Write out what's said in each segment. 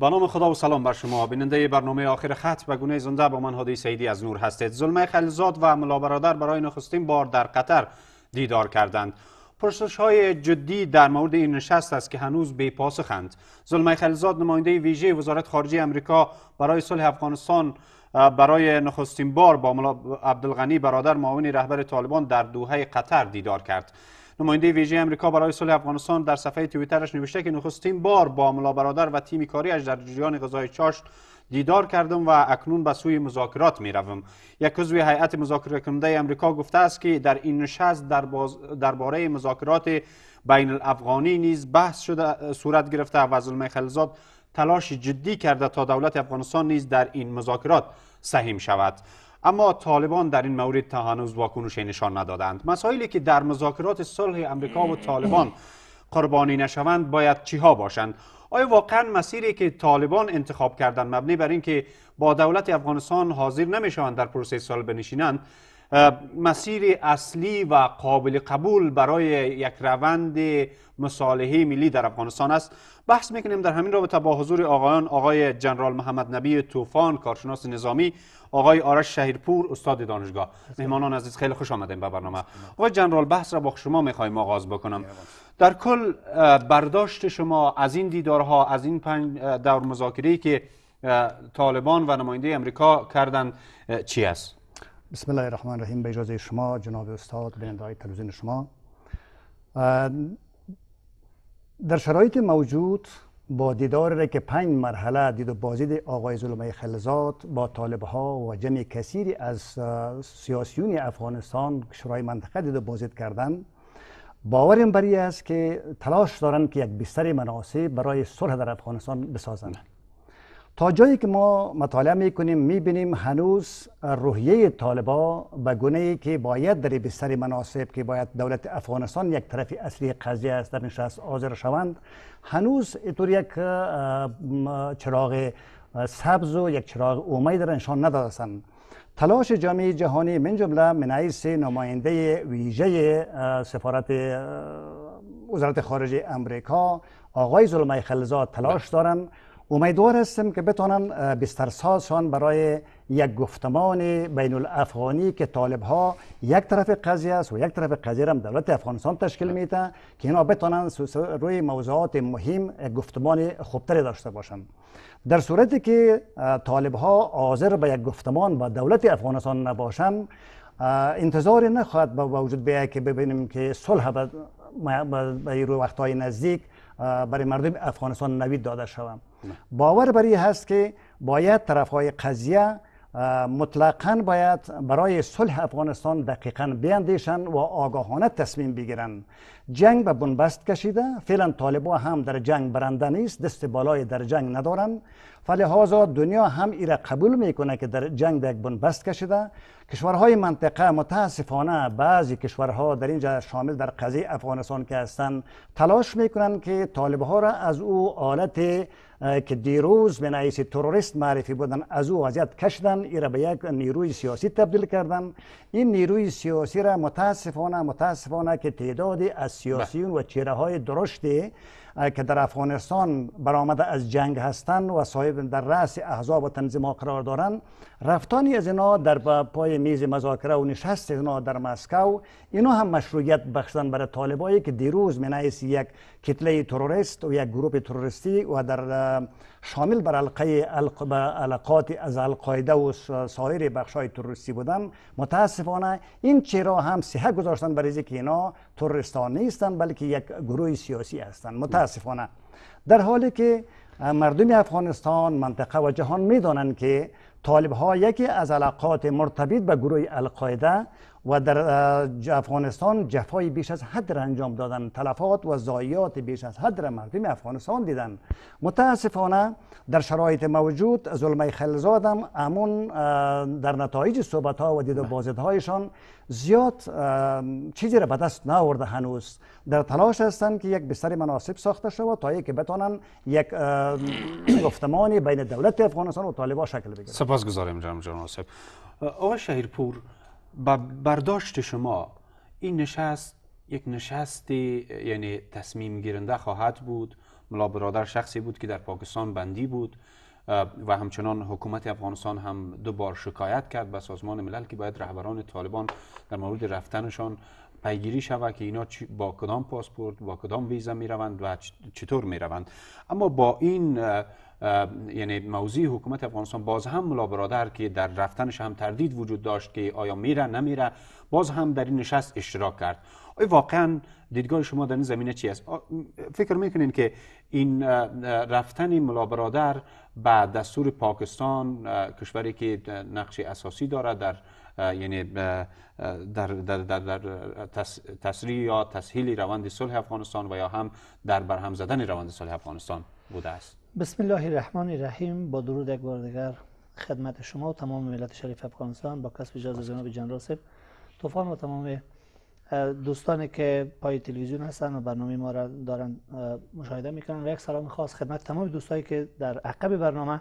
با نام خدا و سلام بر شما بیننده برنامه آخر خط و گونه زنده با من هادی سیدی از نور هستید زلمه خلزاد و ملا برادر برای نخستین بار در قطر دیدار کردند پرسش های جدی در مورد این نشست است که هنوز بی پاسخند زلمه خلزاد نماینده ویژه وزارت خارجه امریکا برای صلح افغانستان برای نخستین بار با ملا عبدالغنی برادر معاون رهبر طالبان در دوحه قطر دیدار کرد نماینده ویژه امریکا برای صلح افغانستان در صفحه توییترش نوشته که نخستین بار با ملا برادر و تیم کاریش در جریان غذای چاشت دیدار کردم و اکنون به سوی مذاکرات می روم. یک عضو هیئت مذاکره کننده امریکا گفته است که در این نشست در درباره مذاکرات بین الافغانی نیز بحث شده صورت گرفته و از خلزاد تلاش جدی کرده تا دولت افغانستان نیز در این مذاکرات سهم شود اما طالبان در این مورد تا هنوز واکنشی نشان ندادند مسائلی که در مذاکرات صلح امریکا و طالبان قربانی نشوند باید چی ها باشند آیا واقعا مسیری که طالبان انتخاب کردند مبنی بر اینکه با دولت افغانستان حاضر نمیشوند در پروسه صلح بنشینند مسیر اصلی و قابل قبول برای یک روند مصالحه ملی در افغانستان است بحث میکنیم در همین رابطه با حضور آقایان آقای جنرال محمد نبی طوفان کارشناس نظامی آقای آرش شهیرپور استاد دانشگاه مهمانان عزیز خیلی خوش آمدیم به برنامه آقای جنرال بحث را با شما میخوایم آغاز بکنم در کل برداشت شما از این دیدارها از این پنج دور مذاکره که طالبان و نماینده امریکا کردند چی است بسم الله الرحمن الرحیم به اجازه شما جناب استاد بیننده های تلویزیون شما در شرایط موجود با دیدار که پنج مرحله دید و بازدید آقای ظلمه خلزاد با طالب ها و جمع کثیری از سیاسیون افغانستان شورای منطقه دید و بازدید کردن باوریم بر است که تلاش دارند که یک بستر مناسب برای صلح در افغانستان بسازند تا جایی که ما مطالعه می کنیم می بینیم هنوز روحیه طالبا به گونه ای که باید در بستر مناسب که باید دولت افغانستان یک طرف اصلی قضیه است در نشست آزر شوند هنوز اینطور یک چراغ سبز و یک چراغ امید را نشان ندادستند تلاش جامعه جهانی من جمله من نماینده ویژه سفارت وزارت خارجه امریکا آقای ظلمه خلزا تلاش بله. دارند امیدوار هستم که بتونن بسترسازشان برای یک گفتمان بین الافغانی که طالب ها یک طرف قضیه است و یک طرف قضیه هم دولت افغانستان تشکیل بله. میده که اینا بتونن روی موضوعات مهم گفتمان خوبتری داشته باشند در صورتی که طالب ها حاضر به یک گفتمان با دولت افغانستان نباشند انتظاری نخواهد به وجود بیاید که ببینیم که صلح به روی وقتهای نزدیک برای مردم افغانستان نوید داده شوند باور بر هست که باید طرف های قضیه مطلقا باید برای صلح افغانستان دقیقا بیندیشن و آگاهانه تصمیم بگیرن جنگ به بنبست کشیده فعلا طالبا هم در جنگ برنده نیست دست بالای در جنگ ندارن فلهذا دنیا هم ایره قبول میکنه که در جنگ در یک بنبست کشیده کشورهای منطقه متاسفانه بعضی کشورها در اینجا شامل در قضیه افغانستان که هستند تلاش میکنن که طالب ها را از او آلت که دیروز به نعیس تروریست معرفی بودن از او وضعیت کشدن ایره را به یک نیروی سیاسی تبدیل کردن این نیروی سیاسی را متاسفانه متاسفانه که تعدادی از بله. سیاسیون و چهره های درشتی که در افغانستان برآمده از جنگ هستند و صاحب در رأس احزاب و تنظیم ها قرار دارند رفتانی از اینا در پای میز مذاکره و نشست اینا در مسکو اینا هم مشروعیت بخشند برای طالبایی که دیروز منعیس یک کتله تروریست و یک گروه تروریستی و در شامل بر علاقات از القاعده و سایر بخشای تروریستی بودم متاسفانه این چرا هم سیه گذاشتن برای اینکه اینا تروریستان نیستن بلکه یک گروه سیاسی هستند متاسفانه در حالی که مردم افغانستان منطقه و جهان میدانند که طالب ها یکی از علاقات مرتبط به گروه القاعده و در افغانستان جفای بیش از حد را انجام دادن تلفات و ضایعات بیش از حد را مردم افغانستان دیدن متاسفانه در شرایط موجود ظلمه خلزاد هم امون در نتایج صحبت ها و دید و هایشان زیاد چیزی را به دست هنوز در تلاش هستند که یک بستر مناسب ساخته شود تا یکی بتوانند یک گفتمانی بین دولت افغانستان و طالبان شکل بگیرد سپاسگزاریم جناب جناب آقای شهیرپور با برداشت شما این نشست یک نشست یعنی تصمیم گیرنده خواهد بود ملا برادر شخصی بود که در پاکستان بندی بود و همچنان حکومت افغانستان هم دو بار شکایت کرد به سازمان ملل که باید رهبران طالبان در مورد رفتنشان پیگیری شود که اینا با کدام پاسپورت با کدام ویزا میروند و چطور میروند اما با این یعنی موضوع حکومت افغانستان باز هم ملا برادر که در رفتنش هم تردید وجود داشت که آیا میره نمیره باز هم در این نشست اشتراک کرد آیا واقعا دیدگاه شما در این زمینه چی است فکر میکنین که این رفتن ملا برادر به دستور پاکستان کشوری که نقش اساسی دارد در یعنی در, در, در, در تسریع یا تسهیل روند صلح افغانستان و یا هم در برهم زدن روند صلح افغانستان بوده است بسم الله الرحمن الرحیم با درود یک بار دیگر خدمت شما و تمام ملت شریف افغانستان با کسب اجازه جناب جنرال سیب طوفان و تمام دوستانی که پای تلویزیون هستن و برنامه ما را دارن مشاهده میکنن و یک سلام خاص خدمت تمام دوستایی که در عقب برنامه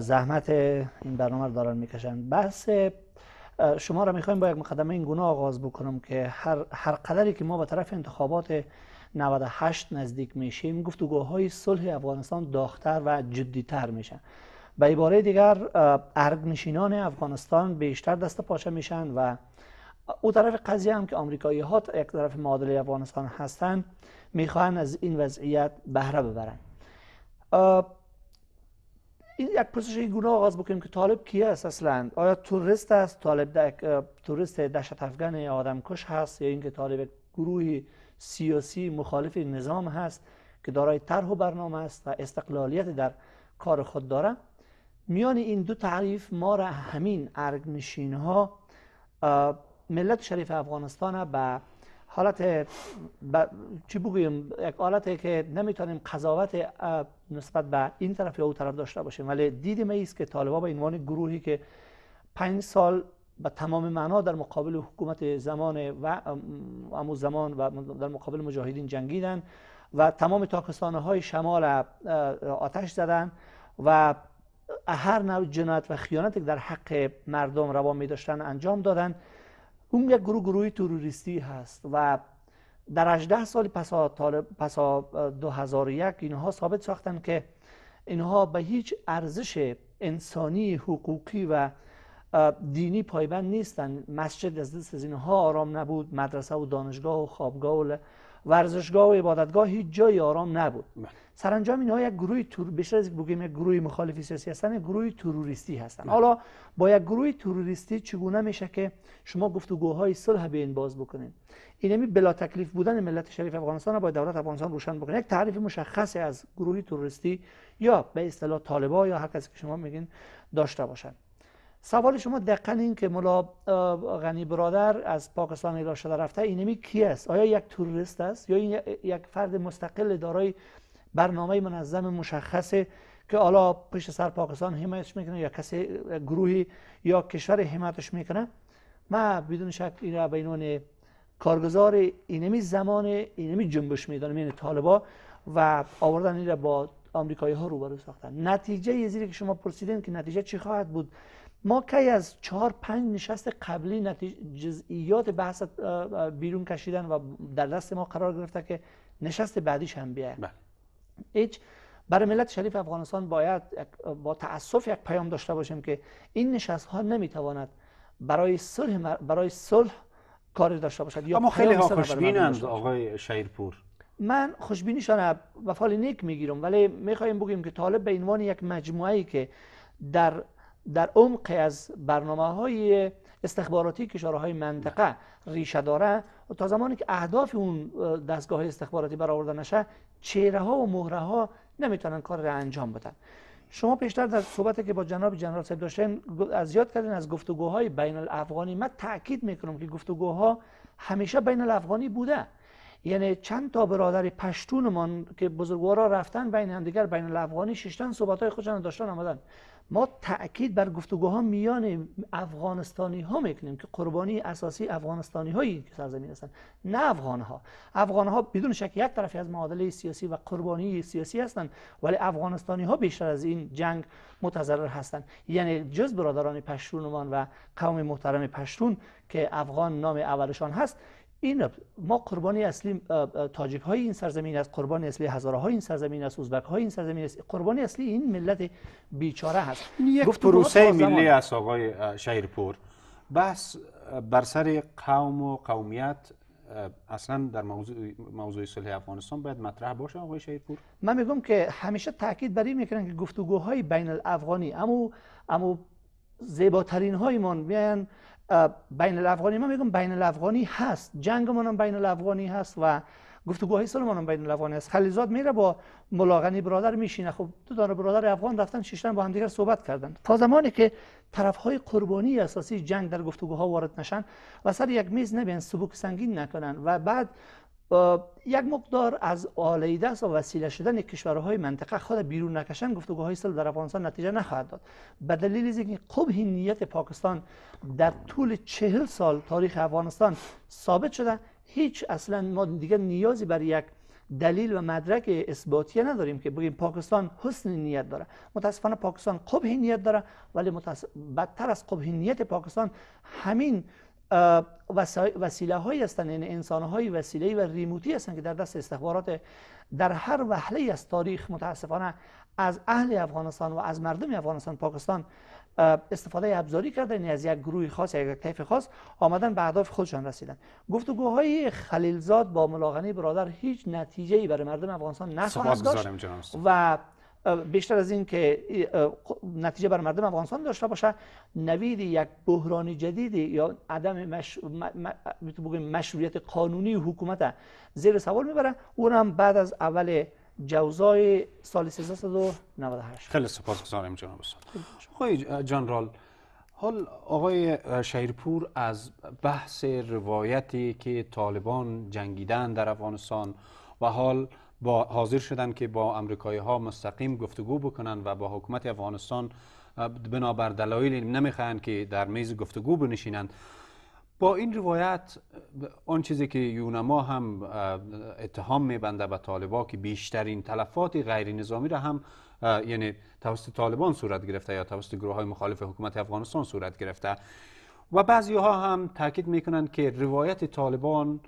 زحمت این برنامه را دارن میکشن بحث شما را میخوایم با یک مقدمه این گناه آغاز بکنم که هر هر قدری که ما به طرف انتخابات 98 نزدیک میشیم گفتگوهای های صلح افغانستان داختر و جدیتر میشن به عباره دیگر نشینان افغانستان بیشتر دست پاچه میشن و او طرف قضیه هم که آمریکایی ها یک طرف معادل افغانستان هستن میخواهند از این وضعیت بهره ببرن این یک پرسش گناه آغاز بکنیم که طالب کی است اصلا آیا توریست است طالب تورست دشت افغان کش هست یا اینکه طالب گروهی سیاسی مخالف نظام هست که دارای طرح و برنامه است و استقلالیت در کار خود داره میان این دو تعریف ما را همین ارگ ها ملت شریف افغانستان به حالت ب... چی بگویم یک حالتی که نمیتونیم قضاوت نسبت به این طرف یا اون طرف داشته باشیم ولی دیدیم ما است که طالبان به عنوان گروهی که پنج سال به تمام معنا در مقابل حکومت زمان و امو زمان و در مقابل مجاهدین جنگیدن و تمام تاکستانه های شمال آتش زدن و هر نوع جنایت و خیانتی که در حق مردم روا می داشتن انجام دادن اون یک گروه گروهی تروریستی هست و در 18 سال پس از 2001 اینها ثابت ساختن که اینها به هیچ ارزش انسانی حقوقی و دینی پایبند نیستن مسجد از دست از اینها آرام نبود مدرسه و دانشگاه و خوابگاه و ورزشگاه و عبادتگاه هیچ جای آرام نبود بله. سرانجام اینها یک گروه تور... بیشتر از بگیم یک گروه مخالف سیاسی هستن یک گروه تروریستی هستن بله. حالا با یک گروه تروریستی چگونه میشه که شما گفتگوهای صلح به این باز بکنید؟ اینمی یعنی بلا تکلیف بودن ملت شریف افغانستان با دولت افغانستان روشن بکنید یک تعریف مشخصی از گروه تروریستی یا به اصطلاح طالبان یا هر کسی که شما میگین داشته باشند. سوال شما دقیقا این که ملا غنی برادر از پاکستان ایران شده رفته اینمی کی است آیا یک توریست است یا این یک فرد مستقل دارای برنامه منظم مشخصه که حالا پشت سر پاکستان حمایتش میکنه یا کسی گروهی یا کشور حمایتش میکنه من بدون شک این را بینون کارگزار اینمی زمان اینمی جنبش میدونم یعنی طالبا و آوردن این را با آمریکایی ها روبرو ساختن نتیجه زیری که شما پرسیدین که نتیجه چی خواهد بود ما که از چهار پنج نشست قبلی نتیج جزئیات بحث بیرون کشیدن و در دست ما قرار گرفته که نشست بعدیش هم بیاید بله. هیچ برای ملت شریف افغانستان باید با تاسف یک پیام داشته باشیم که این نشست ها نمیتواند برای صلح برای صلح کاری داشته باشد اما خیلی ها آقای شیرپور من خوشبینیشان و فال نیک میگیرم ولی میخوایم بگیم که طالب به عنوان یک مجموعه ای که در در عمق از برنامه های استخباراتی کشورهای منطقه ریشه داره تا زمانی که اهداف اون دستگاه استخباراتی برآورده نشه چهره ها و مهره ها نمیتونن کار را انجام بدن شما پیشتر در صحبت که با جناب جنرال صاحب داشتین از یاد کردین از گفتگوهای بین الافغانی من تاکید میکنم که گفتگوها همیشه بین الافغانی بوده یعنی چند تا برادر پشتونمان که بزرگوارا رفتن بین همدیگر بین الافغانی ششتن های خودشان داشتن آمدن ما تاکید بر گفتگوها میان افغانستانی ها میکنیم که قربانی اساسی افغانستانی هایی که سرزمین هستند نه افغان ها افغان ها بدون شک یک طرفی از معادله سیاسی و قربانی سیاسی هستند ولی افغانستانی ها بیشتر از این جنگ متضرر هستند یعنی جز برادران پشتونمان و قوم محترم پشتون که افغان نام اولشان هست این ما قربانی اصلی تاجیک های این سرزمین است قربانی اصلی هزاره های این سرزمین است ازبک های این سرزمین است قربانی اصلی این ملت بیچاره هست یک پروسه ملی است آقای شیرپور بس بر سر قوم و قومیت اصلا در موضوع موضوع صلح افغانستان باید مطرح باشه آقای شهیدپور من میگم که همیشه تاکید بر این میکنن که گفتگوهای بین الافغانی اما اما زیباترین های بین الافغانی ما میگم بین الافغانی هست جنگ ما هم بین الافغانی هست و گفتگوهای سلمان هم بین الافغانی هست خلیزاد میره با ملاغنی برادر میشینه خب دو دانه برادر افغان رفتن شیشتن با همدیگر صحبت کردن تا زمانی که طرف های قربانی اساسی جنگ در گفتگوها وارد نشن و سر یک میز نبین سبوک سنگین نکنن و بعد یک مقدار از عالی دست و وسیله شدن کشورهای منطقه خود بیرون نکشن گفتگوهای سال در افغانستان نتیجه نخواهد داد به دلیل اینکه قبح نیت پاکستان در طول چهل سال تاریخ افغانستان ثابت شده هیچ اصلا ما دیگر نیازی برای یک دلیل و مدرک اثباتی نداریم که بگیم پاکستان حسن نیت داره متاسفانه پاکستان قبح نیت داره ولی متاسف... بدتر از قبح نیت پاکستان همین وسیله هایی هستند این یعنی انسان های وسیله و ریموتی هستند که در دست استخبارات در هر وحله از تاریخ متاسفانه از اهل افغانستان و از مردم افغانستان پاکستان استفاده ابزاری کردن یعنی از یک گروه خاص یک طیف خاص آمدن به اهداف خودشان رسیدن گفتگوهای خلیلزاد با ملاغنی برادر هیچ نتیجه ای برای مردم افغانستان نخواهد داشت و بیشتر از این که نتیجه بر مردم افغانستان داشته باشه نوید یک بحران جدید یا عدم مش... مشروعیت قانونی حکومت زیر سوال میبره اون هم بعد از اول جوزای سال 1398 خیلی سپاسگزاریم جناب استاد خوی جنرال حال آقای شیرپور از بحث روایتی که طالبان جنگیدن در افغانستان و حال با حاضر شدن که با امریکایی ها مستقیم گفتگو بکنن و با حکومت افغانستان بنابر دلایل نمیخواهند که در میز گفتگو بنشینند با این روایت آن چیزی که یونما هم اتهام میبنده به طالبا که بیشترین تلفات غیر نظامی را هم یعنی توسط طالبان صورت گرفته یا توسط گروه های مخالف حکومت افغانستان صورت گرفته و بعضی ها هم تاکید میکنند که روایت طالبان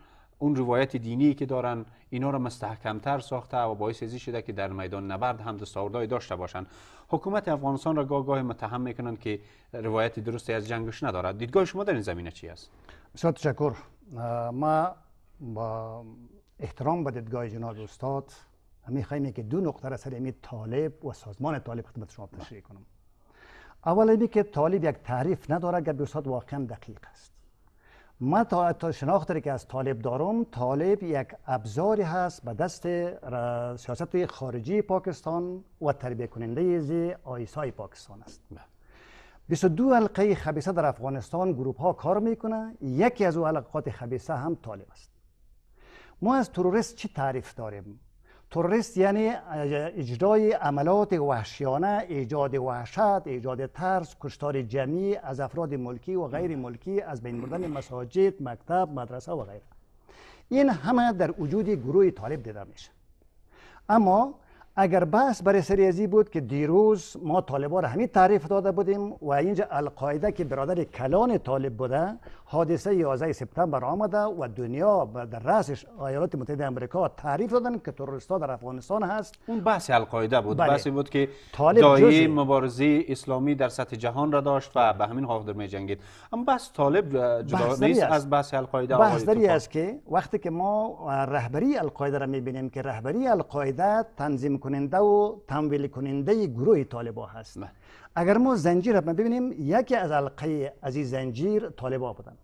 اون روایت دینی که دارن اینا را مستحکمتر ساخته و باعث ازی شده که در میدان نبرد هم دستاوردهای داشته باشند حکومت افغانستان را گاه گاه متهم میکنند که روایت درستی از جنگش ندارد دیدگاه شما در این زمینه چی است بسیار تشکر ما با احترام به دیدگاه جناب استاد خواهیم که دو نقطه را سر طالب و سازمان طالب خدمت شما تشریح کنم اول اینکه طالب یک تعریف نداره که استاد واقعا دقیق است ما تا, تا شناخت که از طالب دارم طالب یک ابزاری هست به دست سیاست خارجی پاکستان و تربیه کننده زی آیسای پاکستان است 22 بله. حلقه خبیسه در افغانستان گروپ ها کار میکنه یکی از او حلقات خبیسه هم طالب است ما از تروریست چی تعریف داریم تروریست یعنی اجرای عملات وحشیانه ایجاد وحشت ایجاد ترس کشتار جمعی از افراد ملکی و غیر ملکی از بین بردن مساجد مکتب مدرسه و غیره این همه در وجود گروه طالب دیده میشه اما اگر بحث برای سریزی بود که دیروز ما طالبا را همین تعریف داده بودیم و اینجا القاعده که برادر کلان طالب بوده حادثه 11 سپتامبر آمده و دنیا در رأسش ایالات متحده آمریکا تعریف دادن که تروریست در افغانستان هست اون بحث القاعده بود بله. بحثی بود که دایه مبارزی اسلامی در سطح جهان را داشت و به همین حاضر می جنگید اما بحث طالب جدا نیست از بحث القاعده بحث داری است که وقتی که ما رهبری القاعده را بینیم که رهبری القاعده تنظیم کننده و تمویل کننده گروه طالبا هست بله. اگر ما زنجیر را ببینیم یکی از علقه از این زنجیر طالبا بودن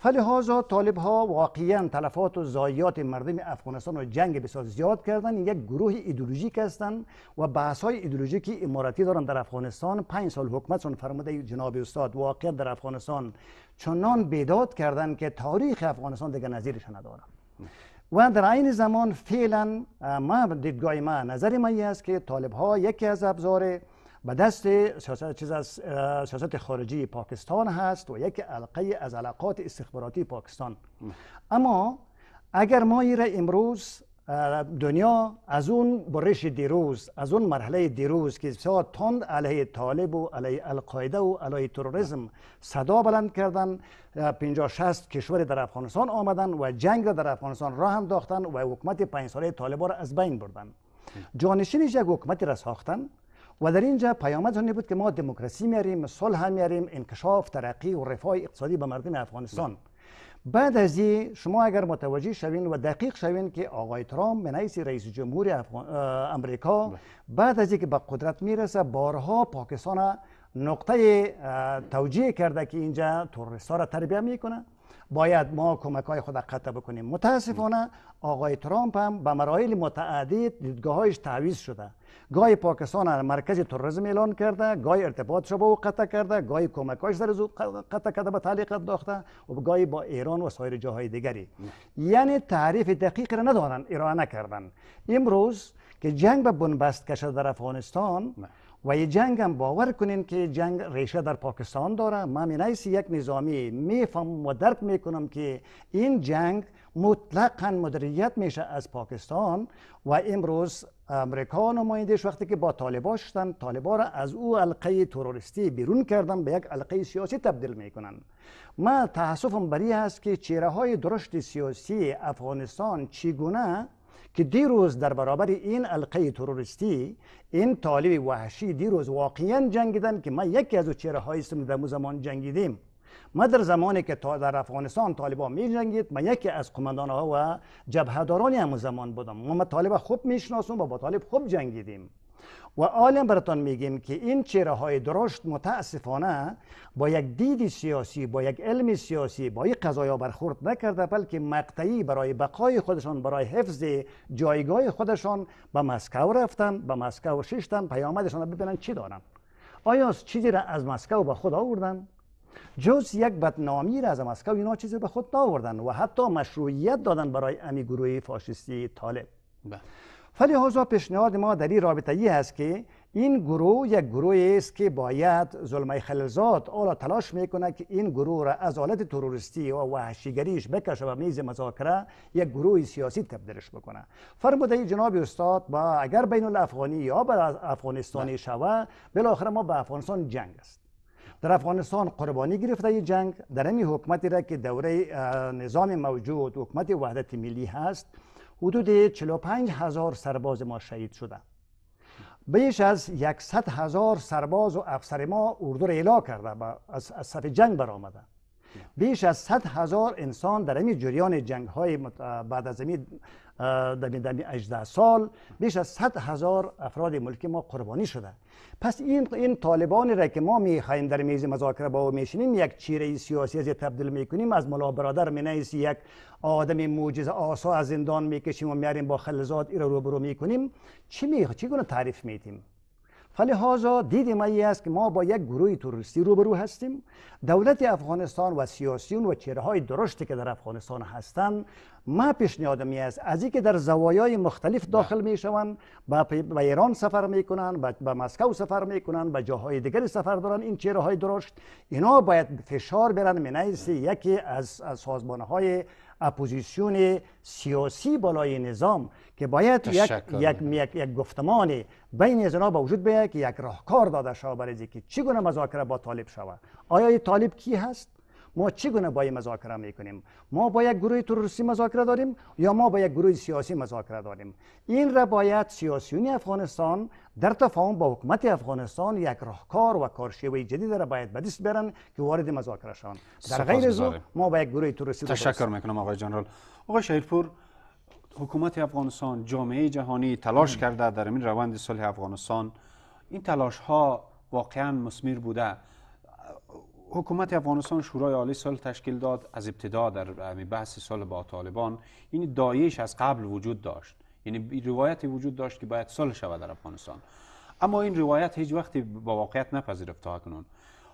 فلهذا طالب ها واقعا تلفات و زاییات مردم افغانستان و جنگ بسیار زیاد کردن یک گروه ایدولوژیک هستند و بحث های ایدولوژیکی اماراتی دارن در افغانستان پنج سال حکمتشون فرموده جناب استاد واقعا در افغانستان چنان بیداد کردن که تاریخ افغانستان دیگه نظیرش نداره و در عین زمان فعلا ما دیدگاه ما نظر ما است که طالب ها یکی از ابزار به دست سیاست چیز از سیاست خارجی پاکستان هست و یک علقه از علاقات استخباراتی پاکستان اما اگر ما را امروز دنیا از اون برش دیروز از اون مرحله دیروز که بسیار تند علیه طالب و علیه القاعده و علیه تروریسم صدا بلند کردن 50 60 کشور در افغانستان آمدن و جنگ را در افغانستان راه انداختن و حکومت پنج ساله طالبا را از بین بردن جانشین یک حکومتی را ساختن و در اینجا پیامد آن بود که ما دموکراسی میاریم صلح میاریم انکشاف ترقی و رفاه اقتصادی به مردم افغانستان بعد از این شما اگر متوجه شوین و دقیق شوین که آقای ترامپ به نیست رئیس جمهور امریکا بله. بعد از اینکه به قدرت میرسه بارها پاکستان نقطه توجیه کرده که اینجا تروریست را تربیه میکنه باید ما کمک های خود قطع بکنیم متاسفانه آقای ترامپ هم به مرایل متعدد دیدگاهش تعویض شده گاهی پاکستان را مرکز تروریسم اعلان کرده گاهی ارتباطش با او قطع کرده گاهی کمکاش در قطع کرده به تعلیق انداخته و گاهی با ایران و سایر جاهای دیگری یعنی تعریف دقیق را ندارن ایران نکردن امروز که جنگ به بنبست کشد در افغانستان و یه جنگ هم باور کنین که جنگ ریشه در پاکستان داره من منعیس یک نظامی میفهم و درک میکنم که این جنگ مطلقا مدریت میشه از پاکستان و امروز امریکا نمایندش وقتی که با طالبا شدن طالبا را از او علقه تروریستی بیرون کردن به یک علقه سیاسی تبدیل میکنن ما تاسفم بری هست که چهره های درشت سیاسی افغانستان چگونه که دیروز در برابر این القه تروریستی این طالب وحشی دیروز واقعا جنگیدن که ما یکی از چهره های سم در زمان جنگیدیم ما در زمانی که تا در افغانستان طالبان می جنگید من یکی از قماندان ها و دارانی هم زمان بودم ما طالب خوب میشناسم و با طالب خوب جنگیدیم و آلم براتان میگیم که این چهره های درشت متاسفانه با یک دید سیاسی با یک علم سیاسی با یک قضایا برخورد نکرده بلکه مقطعی برای بقای خودشان برای حفظ جایگاه خودشان به مسکو رفتن به مسکو ششتن پیامدشان رو ببینن چی دارن آیا چیزی را از مسکو به خود آوردن جز یک بدنامی را از مسکو اینا چیزی به خود آوردن و حتی مشروعیت دادن برای امی گروه فاشیستی طالب بله. فلهذا پیشنهاد ما در این رابطه ای هست که این گروه یک گروه است که باید ظلمه خلزاد آلا تلاش میکنه که این گروه را از حالت تروریستی و وحشیگریش بکشه و میز مذاکره یک گروه سیاسی تبدیلش بکنه فرموده ای جناب استاد با اگر بین الافغانی یا به افغانستانی شوه بالاخره ما به افغانستان جنگ است در افغانستان قربانی گرفته ای جنگ در این حکومتی را که دوره نظام موجود حکومت وحدت ملی هست حدود 45 هزار سرباز ما شهید شدند بیش از 100 هزار سرباز و افسر ما اردو را اعلام کرده از صف جنگ برآمدند بیش از 100 هزار انسان در این جریان جنگ های بعد از این 18 سال بیش از 100 هزار افراد ملکی ما قربانی شده پس این این طالبان را که ما میخوایم در میز مذاکره با او میشینیم یک چیره سیاسی از تبدیل میکنیم از ملا برادر یک آدم معجزه آسا از زندان میکشیم و میاریم با خلزات ای را روبرو میکنیم چی می چی گونه تعریف میتیم فلهذا دید ما ای است که ما با یک گروه تروریستی روبرو هستیم دولت افغانستان و سیاسیون و چهره های درشتی که در افغانستان هستند ما پیشنهاد می است از اینکه در زوایای مختلف بله. داخل می شوند به ایران سفر می کنند به مسکو سفر می کنند به جاهای دیگر سفر دارند این چهره های درشت اینا باید فشار برند منیس یکی از سازبانه های اپوزیسیون سیاسی بالای نظام که باید یک, یک, یک, یک گفتمان بین از به وجود بیاید که یک راهکار داده شود برای که چگونه مذاکره با طالب شود آیا طالب کی هست ما چگونه با این مذاکره میکنیم ما با یک گروه تروریستی مذاکره داریم یا ما با یک گروه سیاسی مذاکره داریم این را باید سیاسیون افغانستان در تفاهم با حکومت افغانستان یک راهکار و کارشیوه جدید را باید بدست برن که وارد مذاکره شون در غیر از ما با یک گروه تروریستی تشکر میکنم آقای جنرال آقای شهیدپور حکومت افغانستان جامعه جهانی تلاش کرده در این روند صلح افغانستان این تلاش ها واقعا مسمیر بوده حکومت افغانستان شورای عالی سال تشکیل داد از ابتدا در بحث سال با طالبان این یعنی دایش از قبل وجود داشت یعنی روایتی وجود داشت که باید سال شود در افغانستان اما این روایت هیچ وقتی با واقعیت نپذیرفت تا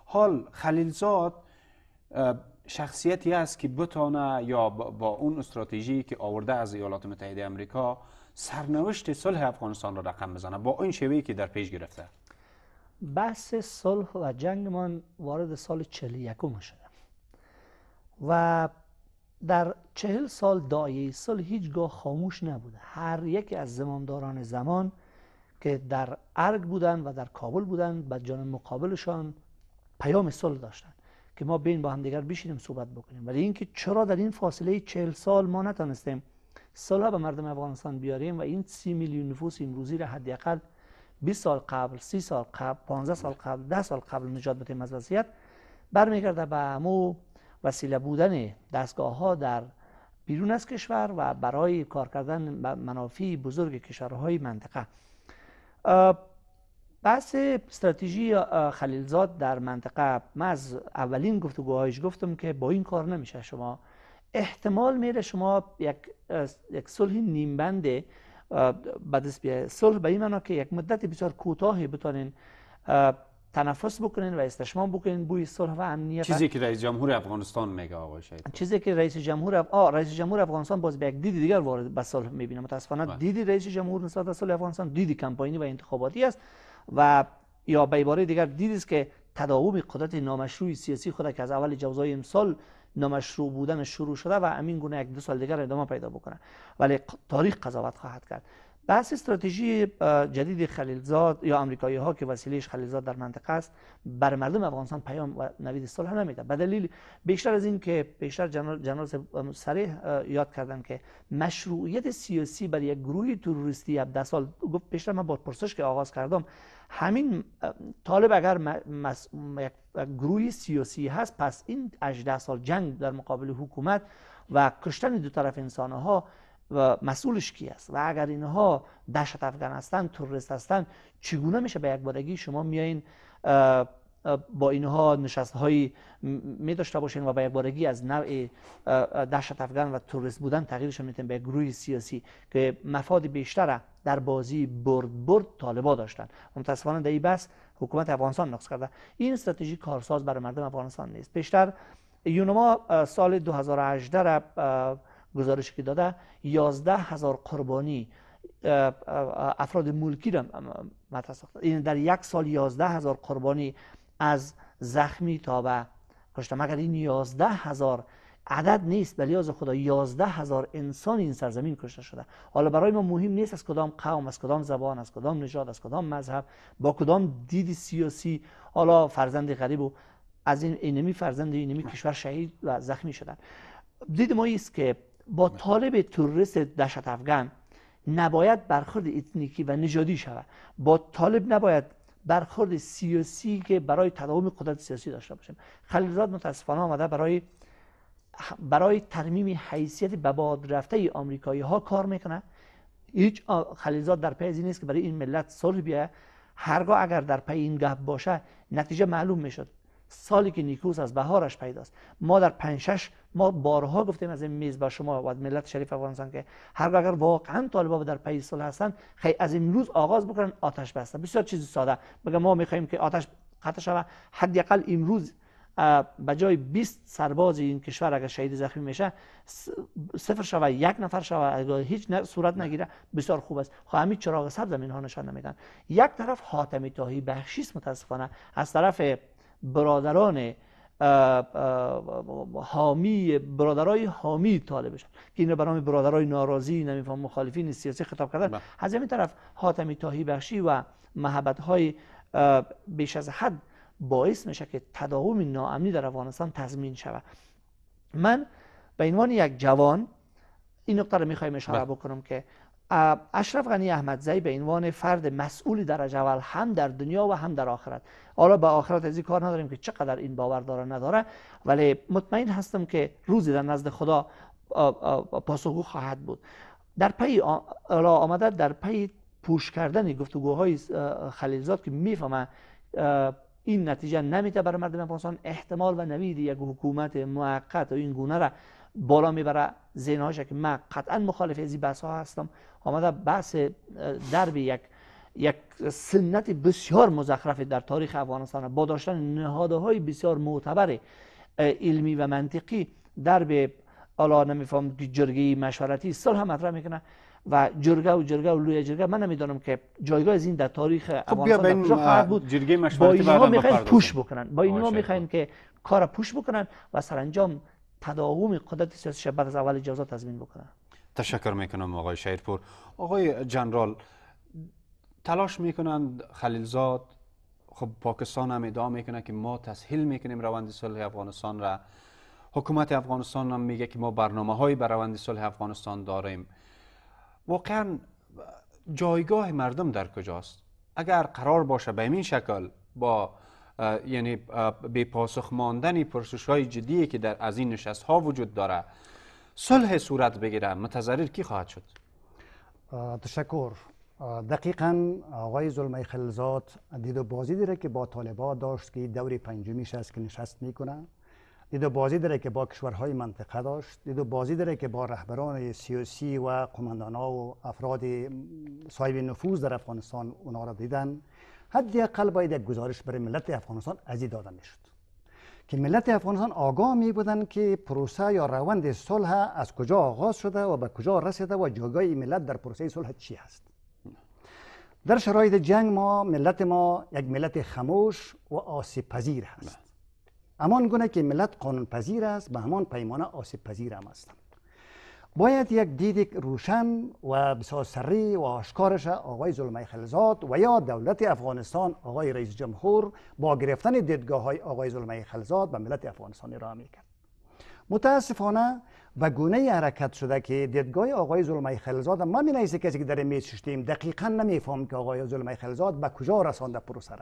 حال خلیلزاد شخصیتی است که بتانه یا با اون استراتژی که آورده از ایالات متحده آمریکا سرنوشت صلح افغانستان را رقم بزنه با این شیوهی که در پیش گرفته بحث صلح و جنگمان وارد سال چهل یکم شده و در چهل سال دایه صلح هیچگاه خاموش نبوده هر یکی از زمانداران زمان که در ارگ بودند و در کابل بودند به جان مقابلشان پیام صلح داشتند که ما بین با دیگر بشینیم صحبت بکنیم ولی اینکه چرا در این فاصله چهل سال ما نتانستیم صلح به مردم افغانستان بیاریم و این سی میلیون نفوس امروزی را حداقل 20 سال قبل 30 سال قبل 15 سال قبل 10 سال قبل نجات بتیم از وضعیت برمیگرده به امو وسیله بودن دستگاه ها در بیرون از کشور و برای کار کردن منافع بزرگ کشورهای منطقه بحث استراتژی خلیلزاد در منطقه من از اولین گفتگوهایش گفتم که با این کار نمیشه شما احتمال میره شما یک یک صلح به دست بیا صلح به این معنا که یک مدت بسیار کوتاهی بتانین تنفس بکنین و استشمام بکنین بوی صلح و امنیت چیزی که رئیس جمهور افغانستان میگه آقای شاید چیزی که رئیس جمهور اف... رئیس جمهور افغانستان باز به یک دیدی دیگر وارد به صلح میبینه متاسفانه بله. دیدی رئیس جمهور نسبت به صلح افغانستان دیدی کمپاینی و انتخاباتی است و یا به عبارت دیگر دیدی است که تداوم قدرت نامشروع سیاسی خود که از اول جوزای امسال نامشروع بودن شروع شده و امین گونه یک دو سال دیگر ادامه پیدا بکنه ولی تاریخ قضاوت خواهد کرد بحث استراتژی جدید خلیلزاد یا آمریکایی ها که وسیلهش خلیلزاد در منطقه است بر مردم افغانستان پیام و نوید صلح نمیده به دلیل بیشتر از این که بیشتر جنرال جنرال یاد کردن که مشروعیت سیاسی برای یک گروه تروریستی 17 سال گفت بیشتر من با پرسش که آغاز کردم همین طالب اگر مس... گروهی سیاسی هست پس این 18 سال جنگ در مقابل حکومت و کشتن دو طرف انسانها ها و مسئولش کی است و اگر اینها دشت افغان هستند تروریست هستند چگونه میشه به یک بارگی شما میایین با اینها نشست هایی می داشته باشین و به یک بارگی از نوع دهشت افغان و توریست بودن تغییرش میتونیم به گروه سیاسی که مفاد بیشتر در بازی برد برد طالبا داشتن متاسفانه در این بس حکومت افغانستان نقص کرده این استراتژی کارساز برای مردم افغانستان نیست بیشتر یونما سال 2018 را گزارش که داده 11 هزار قربانی افراد ملکی را مطرح ساخته این یعنی در یک سال 11 هزار قربانی از زخمی تا به کشته مگر این یازده هزار عدد نیست بلی از خدا یازده هزار انسان این سرزمین کشته شده حالا برای ما مهم نیست از کدام قوم از کدام زبان از کدام نژاد از کدام مذهب با کدام دید سیاسی حالا فرزند غریب و از این اینمی فرزند اینمی کشور شهید و زخمی شدن دید ما است که با طالب تروریست دشت افغان نباید برخورد اتنیکی و نژادی شود با طالب نباید برخورد سیاسی که برای تداوم قدرت سیاسی داشته باشیم خلیلزاد متاسفانه آمده برای برای ترمیم حیثیت به باد رفته آمریکایی ها کار میکنه هیچ خلیلزاد در پی نیست که برای این ملت صلح بیه هرگاه اگر در پی این گپ باشه نتیجه معلوم میشد سالی که نیکوس از بهارش پیداست ما در پنجشش ما بارها گفتیم از این میز به شما و ملت شریف افغانستان که هر اگر واقعا طالبا در پی صلح هستن خی از این امروز آغاز بکنن آتش بستن بسیار چیز ساده بگم ما میخوایم که آتش قطع شود حداقل امروز به جای 20 سرباز این کشور اگر شهید زخمی میشه صفر شوه یک نفر شوه اگر هیچ صورت نگیره بسیار خوب است خب همین چراغ سبز هم اینها نشان نمیدن یک طرف خاتمی تاهی بخشیش متاسفانه از طرف برادران حامی برادرای حامی شد که این برنامه برادرای ناراضی نمیفهم مخالفین سیاسی خطاب کردن بله. از همین طرف حاتمی تاهی بخشی و محبت های بیش از حد باعث میشه که تداوم ناامنی در افغانستان تضمین شود من به عنوان یک جوان این نقطه رو میخوایم اشاره بله. بکنم که اشرف غنی احمدزی به عنوان فرد مسئول درجه اول هم در دنیا و هم در آخرت حالا به آخرت از این کار نداریم که چقدر این باور داره نداره ولی مطمئن هستم که روزی در نزد خدا پاسخگو خواهد بود در پی آمده در پی پوش کردن گفتگوهای خلیلزاد که میفهمه این نتیجه نمیته برای مردم افغانستان احتمال و نوید یک حکومت موقت و این گونه را بالا میبره زناش که من قطعا مخالف از بحث ها هستم آمده بحث به یک یک سنت بسیار مزخرف در تاریخ افغانستان با داشتن نهادهای بسیار معتبر علمی و منطقی در به حالا نمیفهم که جرگه مشورتی صلح مطرح میکنه و جرگه و جرگه و لوی جرگه من نمیدانم که جایگاه از این در تاریخ خب افغانستان خواهد بود مشورتی با اینها میخواین پوش بکنن با که کار پوش بکنن و سرانجام تداوم قدرت سیاسی بعد از اول جوزا تضمین بکنه تشکر میکنم آقای شیرپور آقای جنرال تلاش میکنند خلیلزاد خب پاکستان هم ادعا میکنه که ما تسهیل میکنیم روند صلح افغانستان را حکومت افغانستان هم میگه که ما برنامه های بر روند صلح افغانستان داریم واقعا جایگاه مردم در کجاست اگر قرار باشه به این شکل با یعنی به پاسخ ماندن پرسش های جدی که در از این نشست ها وجود داره صلح صورت بگیره متضرر کی خواهد شد تشکر دقیقا آقای ظلمه خلزاد دید و بازی داره که با طالبا داشت که دور پنجمیش است که نشست میکنه دید و بازی داره که با کشورهای منطقه داشت دید و بازی داره که با رهبران سیاسی و قماندانا و افراد صاحب نفوذ در افغانستان اونا را دیدن قلب باید یک گزارش برای ملت افغانستان از این داده میشد که ملت افغانستان آگاه می بودن که پروسه یا روند صلح از کجا آغاز شده و به کجا رسیده و جایگاه ملت در پروسه صلح چی هست در شرایط جنگ ما ملت ما یک ملت خموش و آسیب پذیر هست همان گونه که ملت قانون پذیر است به همان پیمانه آسیب پذیر هم هستند باید یک دید روشن و بسیار سری و آشکارش آقای ظلمه خلزاد و یا دولت افغانستان آقای رئیس جمهور با گرفتن دیدگاه های آقای ظلمه خلزاد به ملت افغانستان را می کرد. متاسفانه به گونه حرکت شده که دیدگاه آقای ظلمه خلزاد ما می کسی که در میز ششتیم دقیقا نمیفهم که آقای ظلمی خلزاد به کجا رسانده پروسه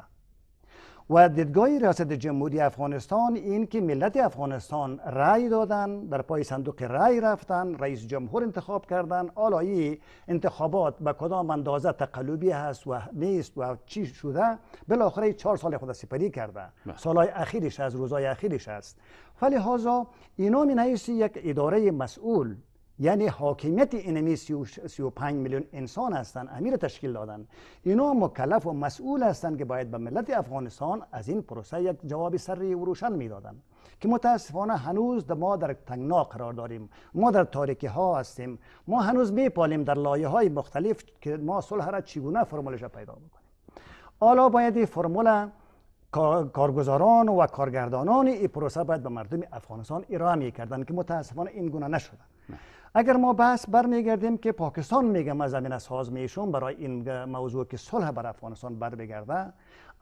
و دیدگاه ریاست جمهوری افغانستان این که ملت افغانستان رأی دادن در پای صندوق رأی رفتن رئیس جمهور انتخاب کردن آلایی انتخابات به کدام اندازه تقلبی هست و نیست و چی شده بالاخره چهار سال خود سپری کرده بله. سالهای اخیرش از روزهای اخیرش است ولی هازا اینا می یک اداره مسئول یعنی حاکمیت اینمی 35 میلیون انسان هستند امیر تشکیل دادن اینا مکلف و مسئول هستند که باید به ملت افغانستان از این پروسه یک جواب سری و روشن میدادن که متاسفانه هنوز در ما در تنگنا قرار داریم ما در تاریکی ها هستیم ما هنوز میپالیم در لایه های مختلف که ما صلح را چگونه فرمولش پیدا بکنیم حالا باید این فرمول کارگزاران و کارگردانان این پروسه باید به مردم افغانستان ارائه میکردن که متاسفانه این گونه نشدن اگر ما بحث برمیگردیم که پاکستان میگه ما زمین ساز میشون برای این موضوع که صلح بر افغانستان بر بگرده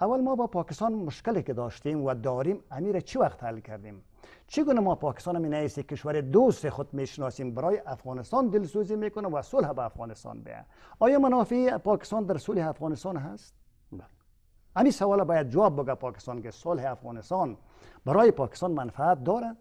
اول ما با پاکستان مشکلی که داشتیم و داریم امیر چی وقت حل کردیم چگونه ما پاکستان می نیست کشور دوست خود میشناسیم برای افغانستان دلسوزی میکنه و صلح به افغانستان بیا؟ آیا منافع پاکستان در صلح افغانستان هست همین بله. سوال باید جواب بگه پاکستان که صلح افغانستان برای پاکستان منفعت داره